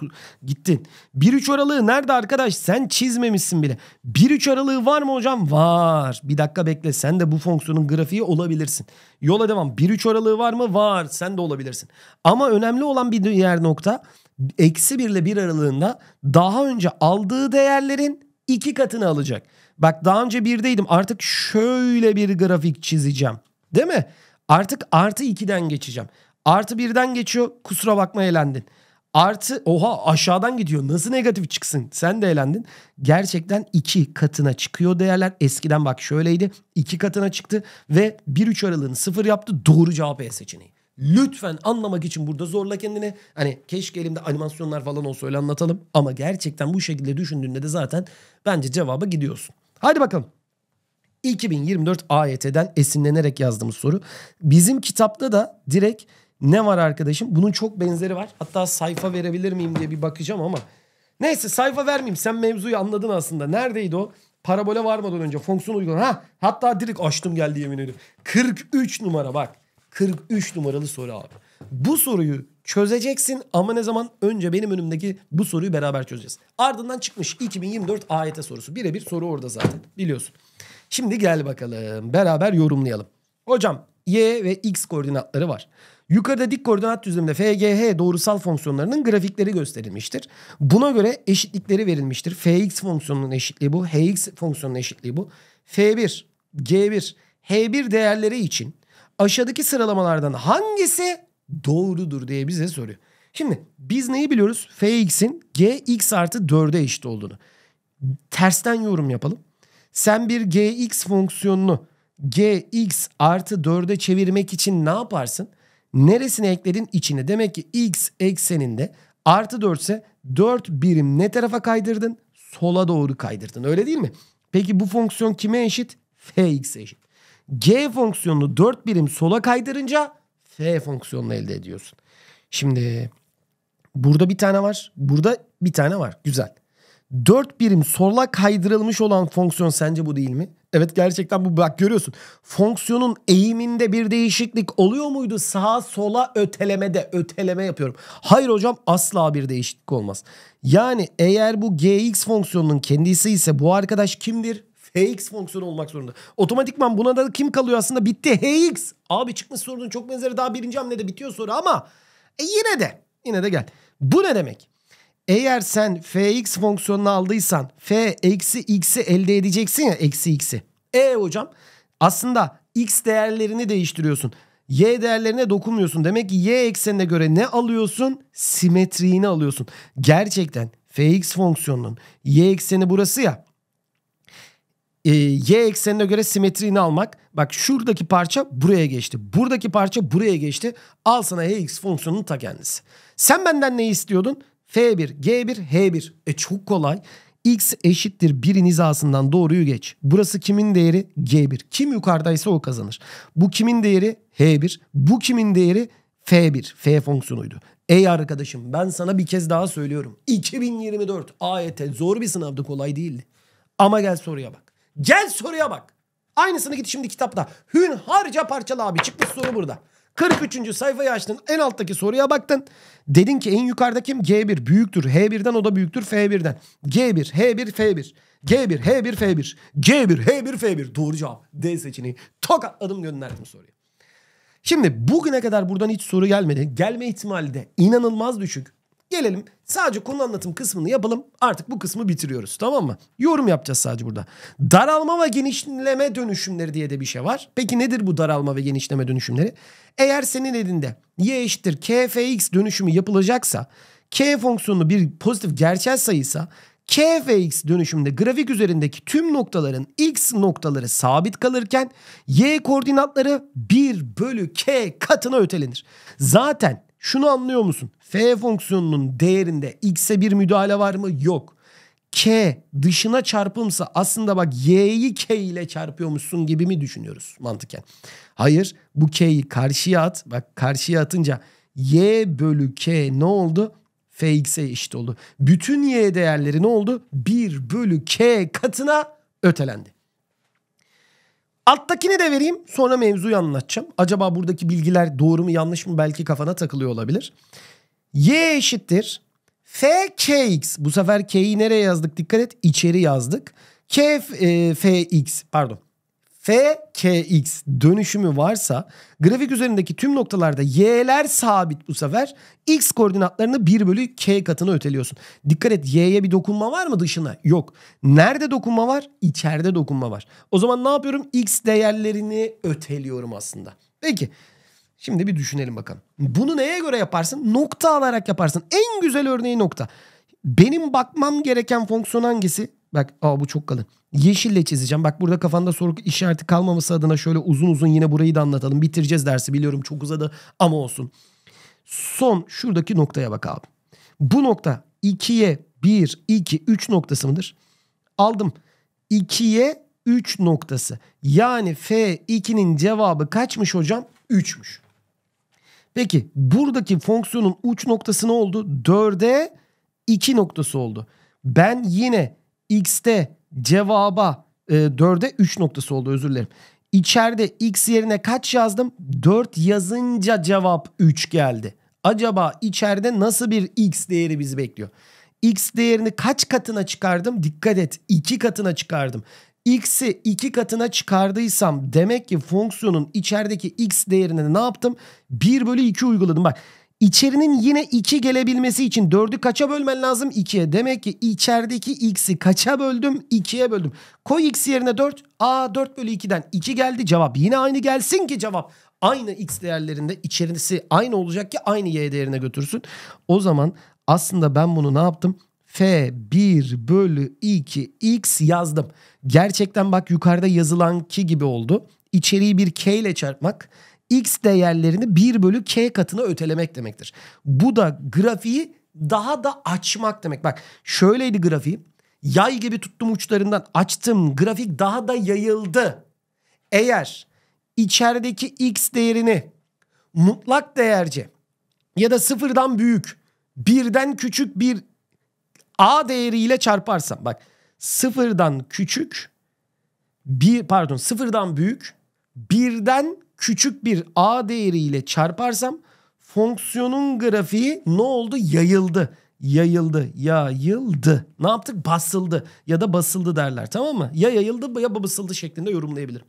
Gittin. 1-3 aralığı nerede arkadaş? Sen çizmemişsin bile. 1-3 aralığı var mı hocam? Var. Bir dakika bekle. Sen de bu fonksiyonun grafiği olabilirsin. Yola devam. 1-3 aralığı var mı? Var. Sen de olabilirsin. Ama önemli olan bir diğer nokta eksi 1 ile 1 aralığında daha önce aldığı değerlerin iki katını alacak. Bak daha önce 1'deydim. Artık şöyle bir grafik çizeceğim. Değil mi? Artık artı 2'den geçeceğim. Artı birden geçiyor. Kusura bakma elendin. Artı oha aşağıdan gidiyor. Nasıl negatif çıksın? Sen de elendin. Gerçekten iki katına çıkıyor değerler. Eskiden bak şöyleydi. iki katına çıktı ve 1-3 aralığını sıfır yaptı. Doğru cevap E seçeneği. Lütfen anlamak için burada zorla kendini. Hani keşke elimde animasyonlar falan olsa öyle anlatalım. Ama gerçekten bu şekilde düşündüğünde de zaten bence cevaba gidiyorsun. Hadi bakalım. 2024 AYT'den esinlenerek yazdığımız soru. Bizim kitapta da direkt ne var arkadaşım? Bunun çok benzeri var. Hatta sayfa verebilir miyim diye bir bakacağım ama. Neyse sayfa vermeyeyim. Sen mevzuyu anladın aslında. Neredeydi o? Parabole varmadan önce fonksiyon uygulan. Ha, hatta direkt açtım geldi yemin ediyorum. 43 numara bak. 43 numaralı soru abi. Bu soruyu çözeceksin ama ne zaman? Önce benim önümdeki bu soruyu beraber çözeceğiz. Ardından çıkmış 2024 AYT sorusu. Birebir soru orada zaten biliyorsun. Şimdi gel bakalım beraber yorumlayalım. Hocam y ve x koordinatları var. Yukarıda dik koordinat düzleminde FGH doğrusal fonksiyonlarının grafikleri gösterilmiştir. Buna göre eşitlikleri verilmiştir. Fx fonksiyonunun eşitliği bu. Hx fonksiyonunun eşitliği bu. F1, G1, H1 değerleri için aşağıdaki sıralamalardan hangisi doğrudur diye bize soruyor. Şimdi biz neyi biliyoruz? Fx'in Gx artı 4'e eşit olduğunu. Tersten yorum yapalım. Sen bir Gx fonksiyonunu Gx artı 4'e çevirmek için ne yaparsın? Neresine ekledin? İçine. Demek ki x ekseninde artı 4 ise 4 birim ne tarafa kaydırdın? Sola doğru kaydırdın. Öyle değil mi? Peki bu fonksiyon kime eşit? fx'e eşit. g fonksiyonunu 4 birim sola kaydırınca f fonksiyonunu elde ediyorsun. Şimdi burada bir tane var. Burada bir tane var. Güzel. 4 birim sola kaydırılmış olan fonksiyon sence bu değil mi? Evet gerçekten bu bak görüyorsun. Fonksiyonun eğiminde bir değişiklik oluyor muydu? Sağa sola ötelemede öteleme yapıyorum. Hayır hocam asla bir değişiklik olmaz. Yani eğer bu gx fonksiyonunun kendisi ise bu arkadaş kimdir? hx fonksiyonu olmak zorunda. Otomatikman buna da kim kalıyor aslında? Bitti hx. Abi çıkmış sorunun çok benzeri daha birinci hamlede bitiyor soru ama e yine de yine de gel. Bu ne demek? Eğer sen fx fonksiyonunu aldıysan f eksi x'i elde edeceksin ya eksi x'i. E hocam aslında x değerlerini değiştiriyorsun. Y değerlerine dokunmuyorsun. Demek ki y eksenine göre ne alıyorsun? Simetriğini alıyorsun. Gerçekten fx fonksiyonunun y ekseni burası ya. E, y eksenine göre simetriğini almak. Bak şuradaki parça buraya geçti. Buradaki parça buraya geçti. Al sana hx fonksiyonunun ta kendisi. Sen benden ne istiyordun? F1, G1, H1. E çok kolay. X eşittir 1'in hizasından doğruyu geç. Burası kimin değeri? G1. Kim yukarıdaysa o kazanır. Bu kimin değeri? H1. Bu kimin değeri? F1. F fonksiyonuydu. Ey arkadaşım ben sana bir kez daha söylüyorum. 2024 AYT e zor bir sınavdı kolay değildi. Ama gel soruya bak. Gel soruya bak. Aynısını git şimdi kitapta. Hün harca parçalı abi. Çıkmış soru burada. 43. sayfayı açtın. En alttaki soruya baktın. Dedin ki en yukarıda kim? G1 büyüktür. H1'den o da büyüktür F1'den. G1, H1, F1. G1, H1, F1. G1, H1, F1. Doğru cevap. D seçeneği. Tokatladım gönderdim soruyu. Şimdi bugüne kadar buradan hiç soru gelmedi. Gelme ihtimali de inanılmaz düşük. Gelelim sadece konu anlatım kısmını yapalım. Artık bu kısmı bitiriyoruz tamam mı? Yorum yapacağız sadece burada. Daralma ve genişleme dönüşümleri diye de bir şey var. Peki nedir bu daralma ve genişleme dönüşümleri? Eğer senin elinde y eşittir kfx dönüşümü yapılacaksa k fonksiyonu bir pozitif gerçel sayıysa kfx dönüşümde grafik üzerindeki tüm noktaların x noktaları sabit kalırken y koordinatları 1 bölü k katına ötelenir. Zaten şunu anlıyor musun? F fonksiyonunun değerinde x'e bir müdahale var mı? Yok. K dışına çarpımsa aslında bak y'yi k ile çarpıyormuşsun gibi mi düşünüyoruz mantıken? Hayır bu k'yi karşıya at. Bak karşıya atınca y bölü k ne oldu? fx'e eşit oldu. Bütün y değerleri ne oldu? 1 bölü k katına ötelendi. Alttakini de vereyim sonra mevzuyu anlatacağım. Acaba buradaki bilgiler doğru mu yanlış mı belki kafana takılıyor olabilir. Y eşittir. F kx. Bu sefer k'yi nereye yazdık? Dikkat et içeri yazdık. K e, fx pardon. FKX dönüşümü varsa grafik üzerindeki tüm noktalarda y'ler sabit bu sefer x koordinatlarını 1 bölü k katına öteliyorsun. Dikkat et y'ye bir dokunma var mı dışına? Yok. Nerede dokunma var? İçeride dokunma var. O zaman ne yapıyorum? x değerlerini öteliyorum aslında. Peki şimdi bir düşünelim bakalım. Bunu neye göre yaparsın? Nokta alarak yaparsın. En güzel örneği nokta. Benim bakmam gereken fonksiyon hangisi? Bak aa bu çok kalın. Yeşille çizeceğim. Bak burada kafanda soru işareti kalmaması adına şöyle uzun uzun yine burayı da anlatalım. Bitireceğiz dersi biliyorum çok uzadı ama olsun. Son şuradaki noktaya bak abi. Bu nokta 2'ye 1, 2, 3 noktası mıdır? Aldım. 2'ye 3 noktası. Yani F2'nin cevabı kaçmış hocam? 3'müş. Peki buradaki fonksiyonun uç noktası ne oldu? 4'e 2 noktası oldu. Ben yine x'te cevaba e, 4'e 3 noktası oldu özür dilerim. İçeride x yerine kaç yazdım? 4 yazınca cevap 3 geldi. Acaba içeride nasıl bir x değeri bizi bekliyor? x değerini kaç katına çıkardım? Dikkat et 2 katına çıkardım. x'i 2 katına çıkardıysam demek ki fonksiyonun içerideki x değerine ne yaptım? 1 bölü 2 uyguladım. Bak İçerinin yine 2 gelebilmesi için 4'ü kaça bölmen lazım? 2'ye. Demek ki içerideki x'i kaça böldüm? 2'ye böldüm. Koy x yerine 4. A 4 bölü 2'den 2 geldi. Cevap yine aynı gelsin ki cevap. Aynı x değerlerinde içerisi aynı olacak ki aynı y değerine götürsün. O zaman aslında ben bunu ne yaptım? F1 bölü 2 x yazdım. Gerçekten bak yukarıda yazılan ki gibi oldu. İçeriği bir k ile çarpmak x değerlerini 1 bölü k katına ötelemek demektir. Bu da grafiği daha da açmak demek. Bak şöyleydi grafiği. Yay gibi tuttum uçlarından açtım. Grafik daha da yayıldı. Eğer içerideki x değerini mutlak değerce ya da sıfırdan büyük birden küçük bir a değeriyle çarparsam bak sıfırdan küçük bir pardon sıfırdan büyük birden küçük bir a değeriyle çarparsam fonksiyonun grafiği ne oldu? Yayıldı. Yayıldı, yayıldı. Ne yaptık? Basıldı ya da basıldı derler tamam mı? Ya yayıldı ya basıldı şeklinde yorumlayabilirim.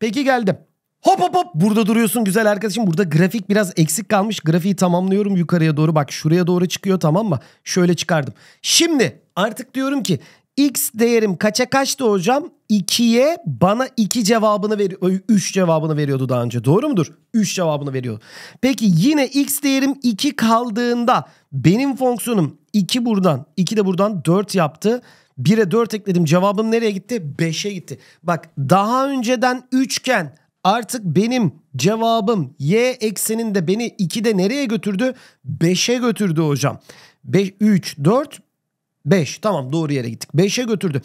Peki geldim. Hop hop hop burada duruyorsun güzel arkadaşım. Burada grafik biraz eksik kalmış. Grafiği tamamlıyorum yukarıya doğru. Bak şuraya doğru çıkıyor tamam mı? Şöyle çıkardım. Şimdi artık diyorum ki X değerim kaça kaçtı hocam? 2'ye bana 2 cevabını veriyor. 3 cevabını veriyordu daha önce. Doğru mudur? 3 cevabını veriyor. Peki yine x değerim 2 kaldığında benim fonksiyonum 2 buradan 2 de buradan 4 yaptı. 1'e 4 ekledim. Cevabım nereye gitti? 5'e gitti. Bak daha önceden üçgen artık benim cevabım y ekseninde beni 2'de nereye götürdü? 5'e götürdü hocam. 5, 3, 4, 5 tamam doğru yere gittik. 5'e götürdü.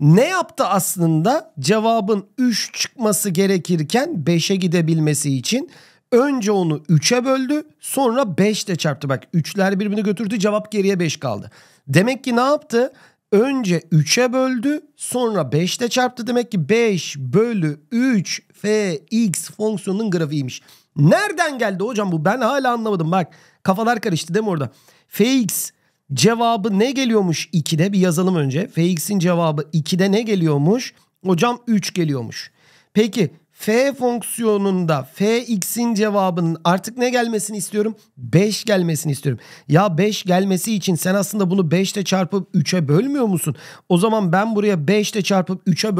Ne yaptı aslında? Cevabın 3 çıkması gerekirken 5'e gidebilmesi için önce onu 3'e böldü sonra 5 de çarptı. Bak 3'ler birbirini götürdü cevap geriye 5 kaldı. Demek ki ne yaptı? Önce 3'e böldü sonra 5 de çarptı. Demek ki 5 bölü 3 fx fonksiyonunun grafiğiymiş. Nereden geldi hocam bu ben hala anlamadım bak kafalar karıştı değil mi orada? fx Cevabı ne geliyormuş 2'de bir yazalım önce. Fx'in cevabı 2'de ne geliyormuş? Hocam 3 geliyormuş. Peki f fonksiyonunda fx'in cevabının artık ne gelmesini istiyorum? 5 gelmesini istiyorum. Ya 5 gelmesi için sen aslında bunu 5 ile çarpıp 3'e bölmüyor musun? O zaman ben buraya 5 ile çarpıp 3'e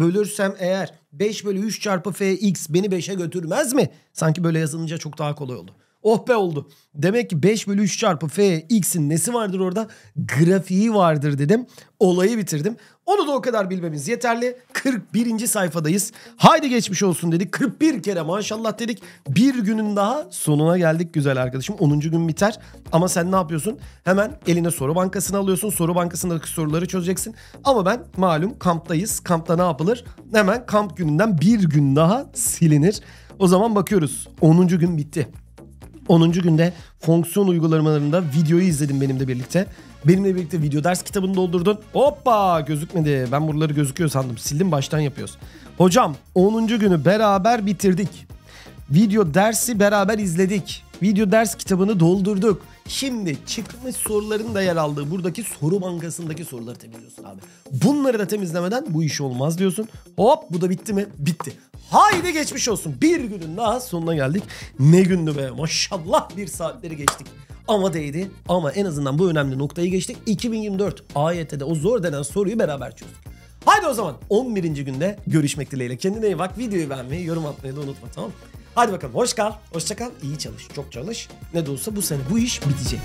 bölürsem eğer 5 bölü 3 çarpı fx beni 5'e götürmez mi? Sanki böyle yazılınca çok daha kolay oldu. Oh be oldu. Demek ki 5 bölü 3 çarpı f x'in nesi vardır orada? Grafiği vardır dedim. Olayı bitirdim. Onu da o kadar bilmemiz yeterli. 41. sayfadayız. Haydi geçmiş olsun dedik. 41 kere maşallah dedik. Bir günün daha sonuna geldik güzel arkadaşım. 10. gün biter. Ama sen ne yapıyorsun? Hemen eline soru bankasını alıyorsun. Soru bankasındaki soruları çözeceksin. Ama ben malum kamptayız. Kampta ne yapılır? Hemen kamp gününden bir gün daha silinir. O zaman bakıyoruz. 10. gün bitti. 10. günde fonksiyon uygulamalarında videoyu izledim benimle birlikte. Benimle birlikte video ders kitabını doldurdun. Hoppa gözükmedi. Ben buraları gözüküyor sandım. Sildim baştan yapıyoruz. Hocam 10. günü beraber bitirdik. Video dersi beraber izledik. Video ders kitabını doldurduk. Şimdi çıkmış soruların da yer aldığı buradaki soru bankasındaki soruları temizliyorsun abi. Bunları da temizlemeden bu iş olmaz diyorsun. Hop bu da bitti mi? Bitti. Haydi geçmiş olsun. Bir günün daha sonuna geldik. Ne gündü be maşallah bir saatleri geçtik. Ama değdi ama en azından bu önemli noktayı geçtik. 2024 AYT'de o zor denen soruyu beraber çözdük. Haydi o zaman 11. günde görüşmek dileğiyle. Kendine iyi bak. Videoyu beğenmeyi, yorum atmayı da unutma tamam mı? Hadi bakalım hoş kal, hoşça kal, iyi çalış, çok çalış. Ne de olsa bu sene bu iş bitecek.